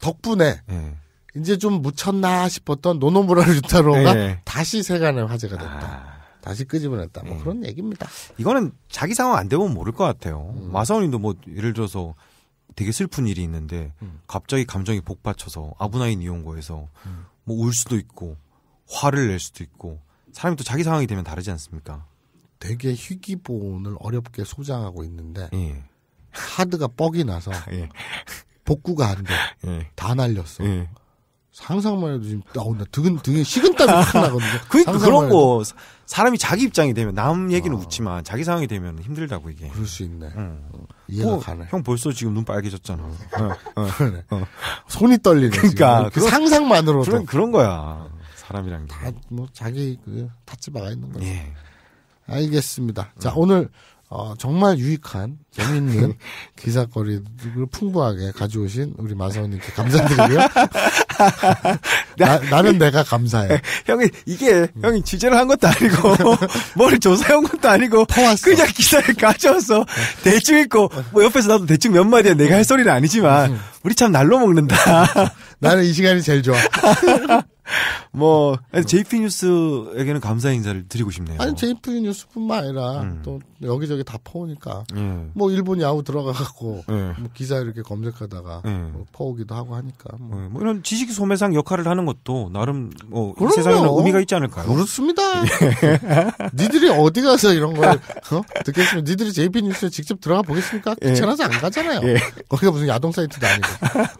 덕분에 네. 이제 좀 묻혔나 싶었던 노노무라 유타로가 네. 다시 세간의 화제가 됐다. 아... 다시 끄집어냈다. 뭐 네. 그런 얘기입니다. 이거는 자기 상황 안 되면 모를 것 같아요. 음. 마사오님도 뭐 예를 들어서 되게 슬픈 일이 있는데 음. 갑자기 감정이 복받쳐서 아브나인 이온고에서 음. 뭐울 수도 있고 화를 낼 수도 있고 사람이 또 자기 상황이 되면 다르지 않습니까? 되게 희귀본을 어렵게 소장하고 있는데 예. 하드가 뻑이 나서 <laughs> 예. 복구가 안 돼. 예. 다 날렸어. 예. 상상만 해도 지금 나온다. 등은 등에 식은땀이 확 나거든요. <laughs> 그러니까 그런 거 사람이 자기 입장이 되면 남 얘기는 아. 웃지만 자기 상황이 되면 힘들다고 이게. 그럴 수 있네. 응. 어, 이해가 어, 가네. 형 벌써 지금 눈 빨개졌잖아. 어, 어, 어. <laughs> 어. 손이 떨리네. 그니까그 상상만으로 그런 그런 거야. 사람이란 게. 다뭐 자기 그 탓지 마가 있는 거야. 예. 알겠습니다. 자 오늘 어, 정말 유익한 재미있는 <laughs> 네. 기사거리를 풍부하게 가져오신 우리 마사오님께 감사드리고요. <laughs> 나, 는 내가 감사해. <laughs> 형이 이게 음. 형이 취재를 한 것도 아니고 뭘 조사한 것도 아니고 퍼왔어. 그냥 기사를 가져와서 네. 대충 읽고 뭐 옆에서 나도 대충 몇 마디야 내가 할 소리는 아니지만 음. 우리 참 날로 먹는다. 나는 이 시간이 제일 좋아. <laughs> 뭐 JP 뉴스에게는 감사 인사를 드리고 싶네요. 아니 JP 뉴스뿐만 아니라 음. 또 여기저기 다 퍼오니까 예. 뭐 일본 야후 들어가 갖고 예. 뭐 기사 이렇게 검색하다가 예. 뭐 퍼오기도 하고 하니까 뭐. 예, 뭐. 이런 지식 소매상 역할을 하는 것도 나름 뭐 세상에는 의미가 있지 않을까요? 그렇습니다. <laughs> 예. 니들이 어디 가서 이런 걸 어? 듣겠으면 니들이 JP 뉴스에 직접 들어가 보겠습니까? 예. 귀찮아서 안 가잖아요. 거기가 무슨 야동 사이트도 아니고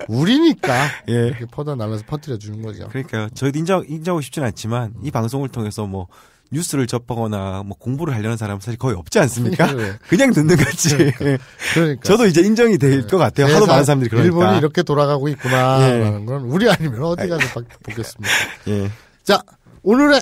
우리니까 이렇게 퍼다 날라서 퍼뜨려 주는 거죠. 그러니까요. 저희도 인정, 인정하고 싶진 않지만 이 음. 방송을 통해서 뭐 뉴스를 접하거나 뭐 공부를 하려는 사람은 사실 거의 없지 않습니까? <laughs> 네. 그냥 듣는 거지. 그러니까. 그러니까. 저도 이제 인정이 될것 네. 같아요. 하도 많은 사람들이 그러니까. 일본이 이렇게 돌아가고 있구나라는 예. 건 우리 아니면 어디 가서 보겠습니다. 예. 자 오늘의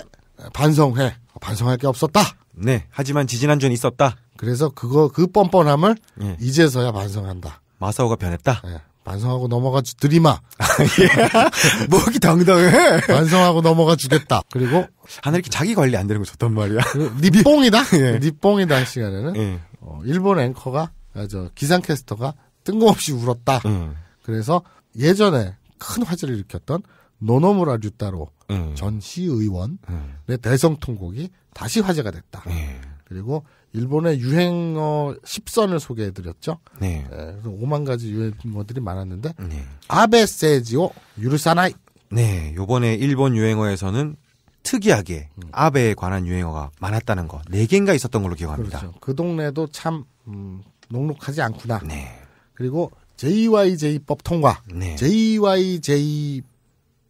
반성회 반성할 게 없었다. 네. 하지만 지지난주는 있었다. 그래서 그거 그 뻔뻔함을 예. 이제서야 반성한다. 마사오가 변했다. 예. 완성하고 넘어가 주드리마. <laughs> 예. 목이 뭐 당당해. 완성하고 넘어가 주겠다. 그리고 하나 이렇게 자기 관리 안 되는 거 좋단 말이야. 니 그 뽕이다. <laughs> 예. 니 뽕이다 할 시간에는 예. 어, 일본 앵커가 아, 저 기상캐스터가 뜬금없이 울었다. 음. 그래서 예전에 큰 화제를 일으켰던 노노무라 류따로 음. 전 시의원의 음. 대성 통곡이 다시 화제가 됐다. 예. 그리고 일본의 유행어 10선을 소개해드렸죠. 네. 네 예, 5만 가지 유행어들이 많았는데 네. 아베 세지오 유르사나이. 네. 요번에 일본 유행어에서는 특이하게 음. 아베에 관한 유행어가 많았다는 거. 4개인가 있었던 걸로 기억합니다. 그렇죠. 그 동네도 참 음, 녹록하지 않구나. 네. 그리고 JYJ법 통과. 네. JYJ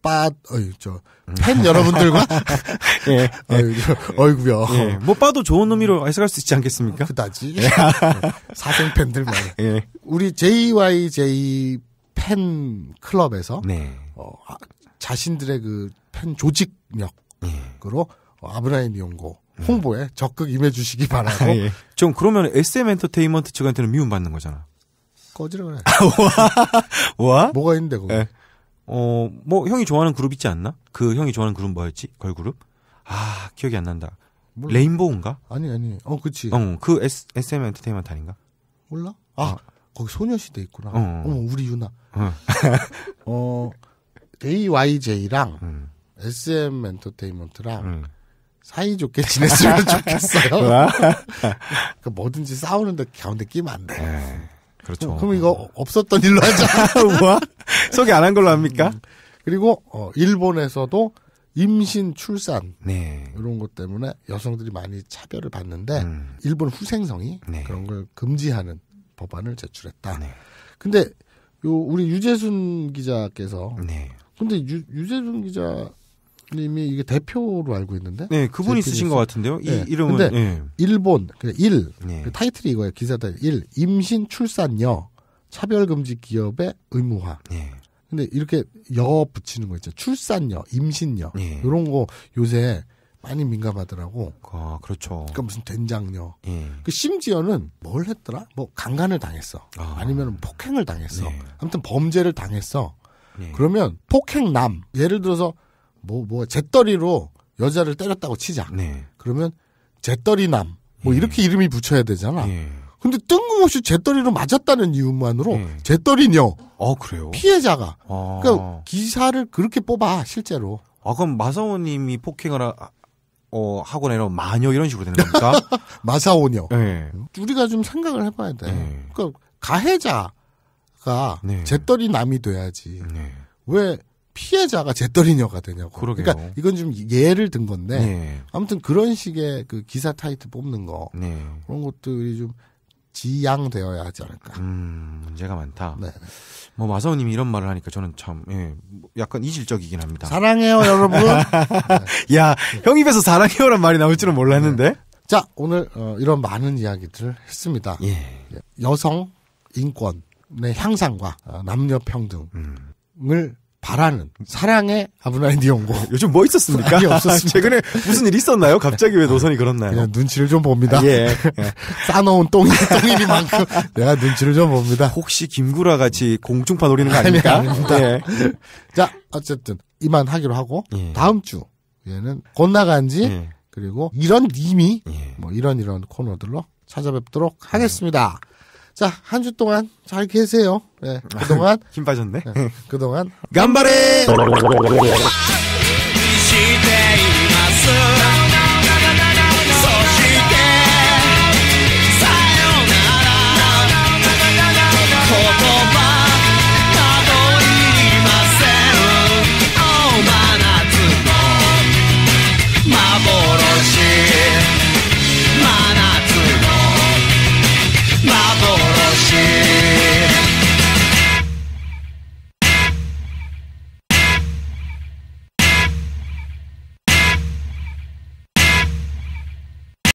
빠, 어이, 저, 팬 여러분들과? <laughs> 예, 예. 어이, 어이구요. 예. 뭐 봐도 좋은 의미로 해석할 수 있지 않겠습니까? 그다지. 예. <laughs> 사생 팬들만. 예. 우리 JYJ 팬 클럽에서. 네. 어, 아, 자신들의 그 팬 조직력으로 어, 예. 아브라인 이용고 홍보에 적극 임해주시기 바라고. 아, <laughs> 예. 좀 그러면 SM 엔터테인먼트 측한테는 미움받는 거잖아. 꺼지라 그래. 와? 뭐가 있는데, 그거. 예. 어, 뭐 형이 좋아하는 그룹 있지 않나? 그 형이 좋아하는 그룹 뭐였지? 걸그룹? 아, 기억이 안 난다. 몰라. 레인보우인가? 아니, 아니. 어, 그치. 어, 그 S, SM 엔터테인먼트 아닌가? 몰라? 어. 아, 어. 거기 소녀시대 있구나. 어, 어 우리 유나. 어, <laughs> 어 AYJ랑 음. SM 엔터테인먼트랑 음. 사이좋게 지냈으면 <laughs> 좋겠어요. <laughs> 그 뭐든지 싸우는데 가운데 끼면 안 돼. 에이. 네. 그렇죠. 어, 그럼 이거 없었던 일로 하자. <laughs> 우와. 소개 안 한 걸로 합니까? 음. 그리고 어, 일본에서도 임신, 출산 네. 이런 것 때문에 여성들이 많이 차별을 받는데 음. 일본 후생성이 네. 그런 걸 금지하는 법안을 제출했다. 네. 근데 요 우리 유재순 기자께서 네. 근데 유, 유재순 기자 님이 이게 대표로 알고 있는데. 네, 그분이 쓰신 것 같은데요. 네. 이름은 근데 네. 일본 그 일, 네. 그 타이틀이 이거예요. 기사들일 임신 출산여 차별 금지 기업의 의무화. 네. 근데 이렇게 여 붙이는 거 있죠. 출산여, 임신여 네. 이런 거 요새 많이 민감하더라고. 아, 그렇죠. 그러니까 무슨 된장녀. 예. 그 심지어는 뭘 했더라? 뭐 강간을 당했어. 아. 니면 폭행을 당했어. 네. 아무튼 범죄를 당했어. 네. 그러면 폭행남 예를 들어서 뭐, 뭐, 재떨이로 여자를 때렸다고 치자. 네. 그러면 재떨이남. 뭐 예. 이렇게 이름이 붙여야 되잖아. 예. 근데 뜬금없이 재떨이로 맞았다는 이유만으로 예. 재떨이녀. 아, 그래요? 피해자가. 아. 그러니까 기사를 그렇게 뽑아, 실제로. 아, 그럼 마사오님이 폭행을 하, 어, 하거나 이런 마녀 이런 식으로 되는 겁니까? <laughs> 마사오녀. 예. 우리가 좀 생각을 해봐야 돼. 예. 그러니까 가해자가 네. 재떨이 남이 돼야지. 네. 왜 피해자가 제떨이녀가 되냐고. 그러게요. 그러니까 이건 좀 예를 든 건데 네. 아무튼 그런 식의 그 기사 타이틀 뽑는 거 네. 그런 것들이 좀 지양되어야 하지 않을까. 음, 문제가 많다. 네. 뭐 마사오님이 이런 말을 하니까 저는 참 예, 약간 이질적이긴 합니다. 사랑해요 여러분. <laughs> 네. 야형 입에서 사랑해요란 말이 나올 줄은 몰랐는데. 네. 자 오늘 어, 이런 많은 이야기들을 했습니다. 예. 여성 인권의 향상과 어, 남녀 평등을 음. 바라는 사랑의 아브나인디 연고. 요즘 뭐 있었습니까? 아니, 없었습니다. <laughs> 최근에 무슨 일 있었나요? 갑자기 왜 노선이 그렇나요? 그냥 눈치를 좀 봅니다. 아, 예. <laughs> 예. 싸놓은 똥이 똥이만큼 <laughs> 내가 눈치를 좀 봅니다. 혹시 김구라 같이 공중파 노리는 거 아닙니까? 아니, 아닙니다. 예. 자 어쨌든 이만 하기로 하고 예. 다음 주얘는 건나간지 예. 그리고 이런 님이 예. 뭐 이런 이런 코너들로 찾아뵙도록 하겠습니다. 자, 한 주 동안 잘 계세요. 네, 그동안. <laughs> 힘 빠졌네. 네, 그동안. <laughs> 간발에!